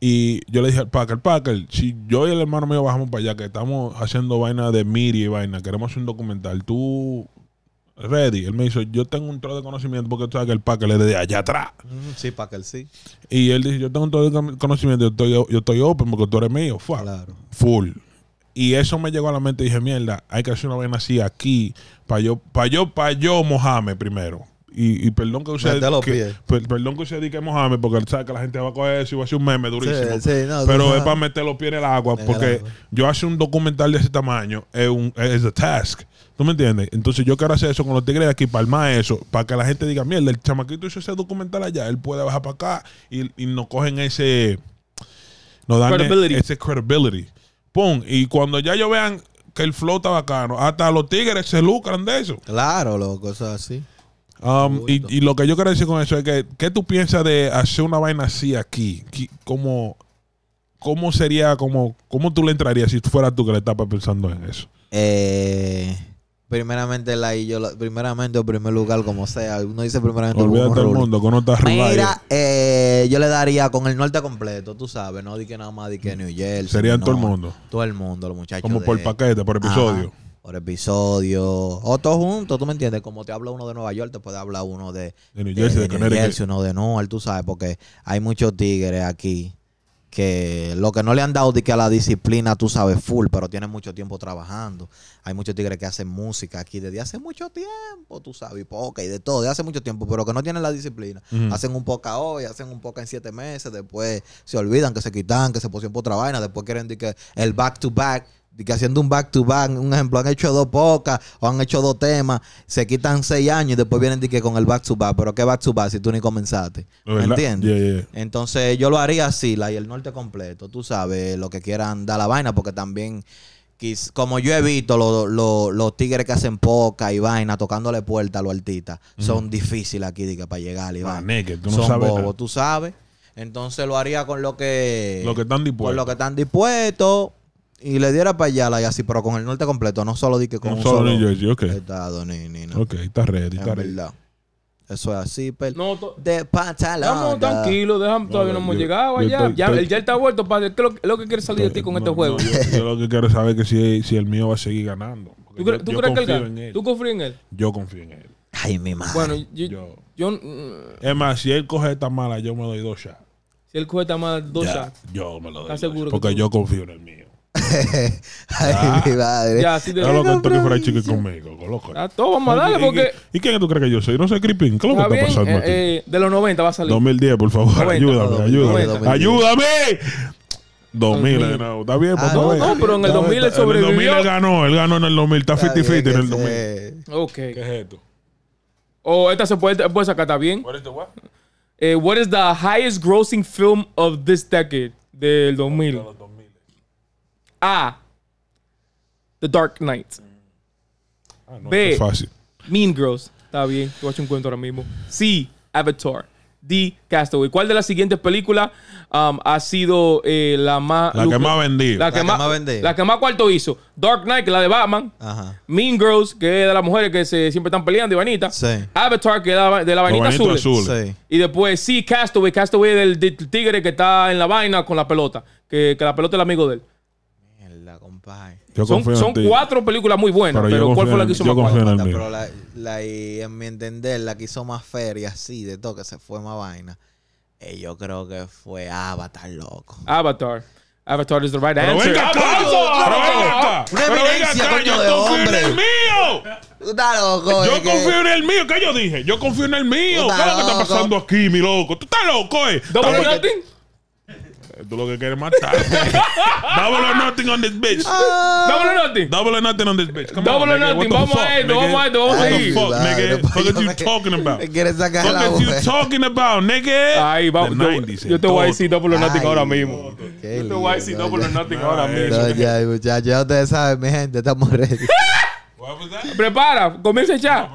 y yo le dije al Packer, Packer, si yo y el hermano mío bajamos para allá, que estamos haciendo vaina de Miri y vaina, queremos hacer un documental, tú ready. Él me dijo, yo tengo un trozo de conocimiento porque tú sabes que el Packer es de allá atrás. Mm, sí, Packer, sí. Y él dice, yo tengo un trozo de conocimiento, yo estoy, yo estoy open porque tú eres mío. Fuck. Claro. Full. Y eso me llegó a la mente y dije, mierda, hay que hacer una vaina así aquí, para yo, para yo, para yo Mohamed primero. Y, perdón que usted perdón que usted diga Mohamed porque sabe que la gente va a coger eso y va a hacer un meme durísimo pero es para meter los pies en el agua porque yo hacer un documental de ese tamaño es un es a task ¿Tú me entiendes? Entonces yo quiero hacer eso con los tigres de aquí, palmar eso, para que la gente diga, mierda, el chamaquito hizo ese documental allá, él puede bajar para acá y, y nos cogen ese, nos dan credibility. ese credibility. Pum Y cuando ya yo vean que el flow está bacano, hasta los tigres se lucran de eso. Claro, loco, cosas así. Um, y, lo que yo quiero decir con eso es que, ¿qué tú piensas de hacer una vaina así aquí? ¿Cómo, cómo sería, cómo, cómo tú le entrarías si fueras tú que le estás pensando en eso? Eh, primeramente la y yo, primeramente o primer lugar, como sea. Uno dice primeramente. Olvídate mundo, con otra Mira, eh, yo le daría con el norte completo, tú sabes, no di que nada más, di que New Jersey. Serían todo el mundo. Todo el mundo, los muchachos. Como por paquete, por episodio. por episodio. O todos juntos, tú me entiendes. Como te habla uno de Nueva York, te puede hablar uno de, de New Jersey, de, de New Jersey, uno de tú sabes, porque hay muchos tigres aquí que lo que no le han dado de que a la disciplina, tú sabes, full, pero tiene mucho tiempo trabajando. Hay muchos tigres que hacen música aquí desde hace mucho tiempo, tú sabes, y poca y de todo, desde hace mucho tiempo, pero que no tienen la disciplina. Hacen un poca hoy, hacen un poca en siete meses, después se olvidan que se quitan, que se pusieron por otra vaina, después quieren decir que el back to back que haciendo un back to back, un ejemplo, han hecho dos pocas o han hecho dos temas, se quitan seis años y después vienen que con el back to back, pero qué back to back si tú ni comenzaste. ¿Me entiendes? Entonces yo lo haría así, la y el norte completo, tú sabes, lo que quieran dar la vaina, porque también como yo he visto los, los, tigres que hacen poca y vaina tocándole puerta a los son difíciles aquí para llegar y ah, vaina. tú son sabes tú sabes. Entonces lo haría con lo que, están dispuestos. Con lo que están dispuestos y le diera para allá y así, pero con el norte completo, no solo di que con no un solo, solo New ok. Estado, ni, ni, Ok, está ready, está Es Verdad. Eso es así, pero no, de pantalón. déjame, todavía no hemos llegado allá. ya, ya está vuelto, padre. ¿Qué es lo, que quiere salir de ti con este juego? yo, lo que quiero saber es que si, el mío va a seguir ganando. ¿Tú, crees que él ¿Tú confías en él? Yo confío en él. Ay, mi madre. Bueno, yo... yo, mm. es más, si él coge esta mala, yo me doy dos shots. Si él coge esta mala, dos shots. Yo me lo doy. Porque yo confío en el mío. Ay, ah. mi madre. Ya, si te no loco, Antonio Fried conmigo, A ah, todo vamos a darle porque. ¿Y, quién tú crees que yo soy? No sé, Crispin. ¿Qué es lo que ah, está pasando? Eh, eh, de los 90 va a salir. 2010, por favor. ayúdame, ayúdame. ayúdame. 2000, eh, está bien, ah, pues, no, no, pero en el 2000 él sobrevivió. En el 2000 él ganó, él ganó en el 2000, está 50-50 en el 2000. Ok. ¿Qué es esto? oh, esta se puede, sacar, ¿está bien? ¿Cuál es the what? Eh, what is the highest grossing film of this decade? Del 2000. A. The Dark Knight. Ah, B. fácil. Mean Girls. Está bien, te voy un cuento ahora mismo. C. Avatar. D. Castaway. ¿Cuál de las siguientes películas um, ha sido eh, la más. La que más vendió La, que, más, cuarto hizo. Dark Knight, que es la de Batman. Ajá. Mean Girls, que es de las mujeres que se, siempre están peleando, y Sí. Avatar, que es de la, Vanita azul. Sí. Y después C. Castaway. Castaway del, del, tigre que está en la vaina con la pelota. Que, que la pelota es el amigo de él. Yo son, son cuatro películas muy buenas, pero, ¿cuál fue la que hizo más confío en Pero la, y en mi entender, la que hizo más feria, así, de todo, que se fue más vaina. Eh, yo creo que fue Avatar, loco. Avatar. Avatar is the right pero answer. Venga, ¡Pero venga acá! evidencia, coño, yo de hombre! ¡Yo confío en el mío! Está loco, Yo confío en el mío. ¿Qué yo dije? Yo confío en el mío. ¿Qué es lo que está pasando aquí, mi loco? ¿Tú estás loco, eh? ¿Double Esto lo que quiere matar. Double or nothing on this bitch. Ah. Double or nothing. Double or nothing on this bitch. Come Double on, or nigga. nothing. Vamos a esto, vamos a esto, vamos a ir. Fuck, nigga. What are you talking about? What are you talking about, nigga? Ahí va. Yo te voy a decir Double or nothing ahora mismo. Yo te voy a decir Double or nothing ahora mismo. Ya, muchachos, ya ustedes saben, mi gente, estamos ready. Prepara, comienza ya.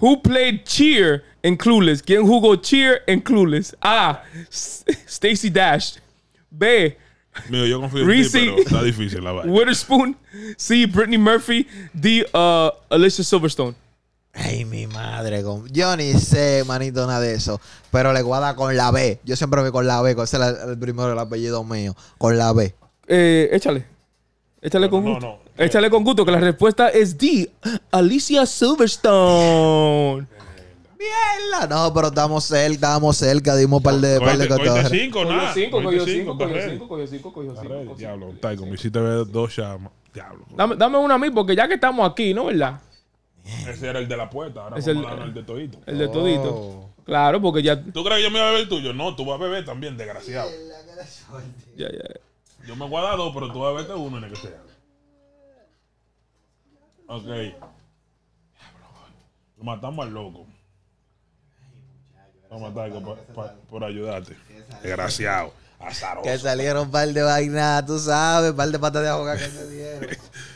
Who played Cheer and Clueless? ¿Quién jugó Cheer and Clueless? Ah, Stacy Dash. B. Mío, yo confío en ti, está difícil la Witherspoon. C. Britney Murphy. D. Uh, Alicia Silverstone. Ay, mi madre. Yo ni sé, manito, nada de eso. Pero le guarda con la B. Yo siempre voy con la B. Ese es el, primero, el apellido mío. Con la B. Eh, échale. Échale con con no, No, eh. Échale con gusto, que la respuesta es D. Alicia Silverstone. ¡Mierda! No, pero estamos cerca, estábamos cerca, dimos par de, par de cogió cinco, cogió cinco, cogió cinco, Diablo, me hiciste dos llamas. Diablo. Dame, dame una a mí, porque ya que estamos aquí, ¿no, verdad? Ese era el de la puerta, ahora vamos el, a de todito. El de todito. Oh. Claro, porque ya. ¿Tú crees que yo me voy a beber el tuyo? No, tú vas a beber también, desgraciado. Ya, ya. Yo me voy a dos, pero tú vas a beberte uno en el que sea. Ok. matamos al loco. Vamos a por, por, ayudarte. Desgraciado. Que salieron un par de vainas, tú sabes, un par de patas de abogado que se dieron.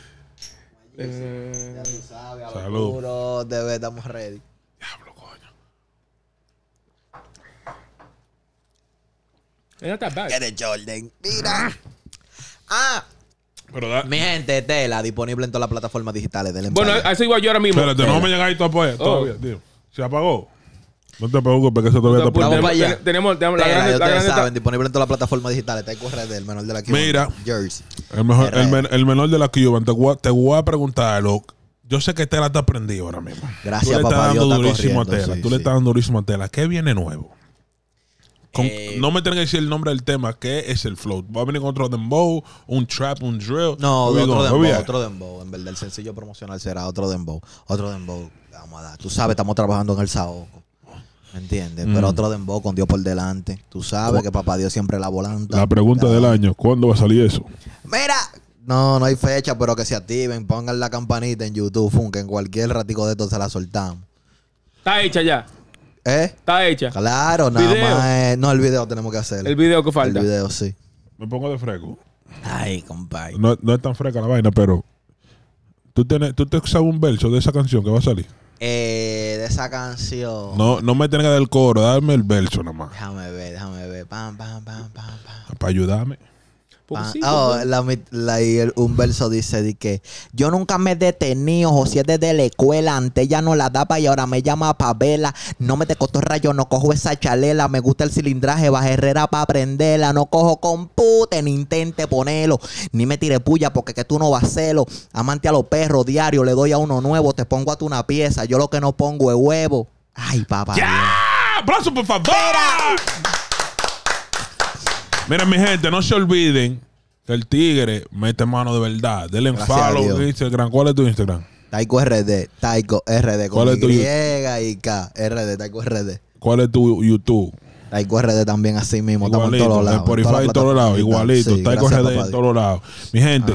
Eh, ya tú sabes, Salud. de vez, estamos ready. Diablo, coño. Eres Jordan. Mira. ah. Mi gente, tela disponible en todas las plataformas digitales. Del bueno, eso iba yo ahora mismo. Espérate, no me llegáis tu todo Todavía, oh. tío. Se apagó. No te preocupes, porque eso todavía está Vamos Tenemos el Tenemos, de la gran. Ustedes saben, disponible en todas las plataformas digitales. Está correr del menor de la Cuban. Mira, Jersey. El, menor de la Cuban. Te voy, a preguntar, Yo sé que Tela ha aprendido ahora mismo. Gracias, Tú le estás dando durísimo a Tela. Tú le estás dando durísimo Tela. ¿Qué viene nuevo? Eh, no me tienen que decir el nombre del tema. ¿Qué es el float? ¿Va a venir con otro dembow? ¿Un trap? ¿Un drill? No, otro dembow, otro dembow. En vez del sencillo promocional será otro dembow. Otro dembow. Vamos a dar. Tú sabes, estamos trabajando en el Saoco. ¿Me entiendes? Pero mm. otro dembow con Dios por delante. Tú sabes que papá Dios siempre la volanta. La pregunta del año, ¿cuándo va a salir eso? Mira, no, no hay fecha, pero que se activen, pongan la campanita en YouTube, fun, que en cualquier ratico de esto se la soltamos. Está hecha ya. ¿Eh? Está hecha. Claro, nada más. Eh, no, el video tenemos que hacer. El video que falta. El video, sí. Me pongo de fresco. Ay, compadre. No, no es tan fresca la vaina, pero. ¿Tú, tienes ¿Tú te sabes un verso de esa canción que va a salir? Eh, de esa canción. No, no me tenga del coro, dame el verso nada más Déjame ver, déjame ver. Pam, pam, pam, pam, pam. Para ayudarme. Ah, oh, un verso dice de que yo nunca me he detenido, José desde la escuela, antes ya no la daba y ahora me llama Pavela. No me te cotorra, rayo, no cojo esa chalela, me gusta el cilindraje, va herrera para aprenderla, no cojo compute, ni intente ponerlo, ni me tire puya porque que tú no vas a hacerlo Amante a los perros, diario, le doy a uno nuevo, te pongo a tu una pieza, yo lo que no pongo es huevo. Ay, papá. ¡Ya! por favor! Miren, mi gente, no se olviden que el tigre mete mano de verdad. Denle en follow en Instagram. ¿Cuál es tu Instagram? Taiko RD, Taiko RD, con ¿Cuál es tu Y y K, RD, Taiko RD. ¿Cuál es tu YouTube? Taiko RD también así mismo, igualito, estamos en todos lados. Spotify en todos lados, igualito, Taiko RD en todos lados. Mi gente,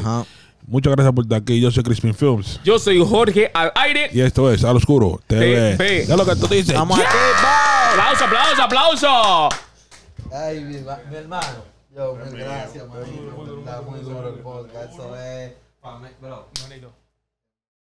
Muchas gracias por estar aquí. Yo soy Crispin Films. Yo soy Jorge Al Aire. Y esto es Al Oscuro TV. Es lo que tú dices. Vamos a aquí, bye. Aplauso, aplauso, aplauso. Dai, mi, ma, mi hermano. Yo, gracias, manito. Está muy duro il podcast. Eso es. Pero, manito.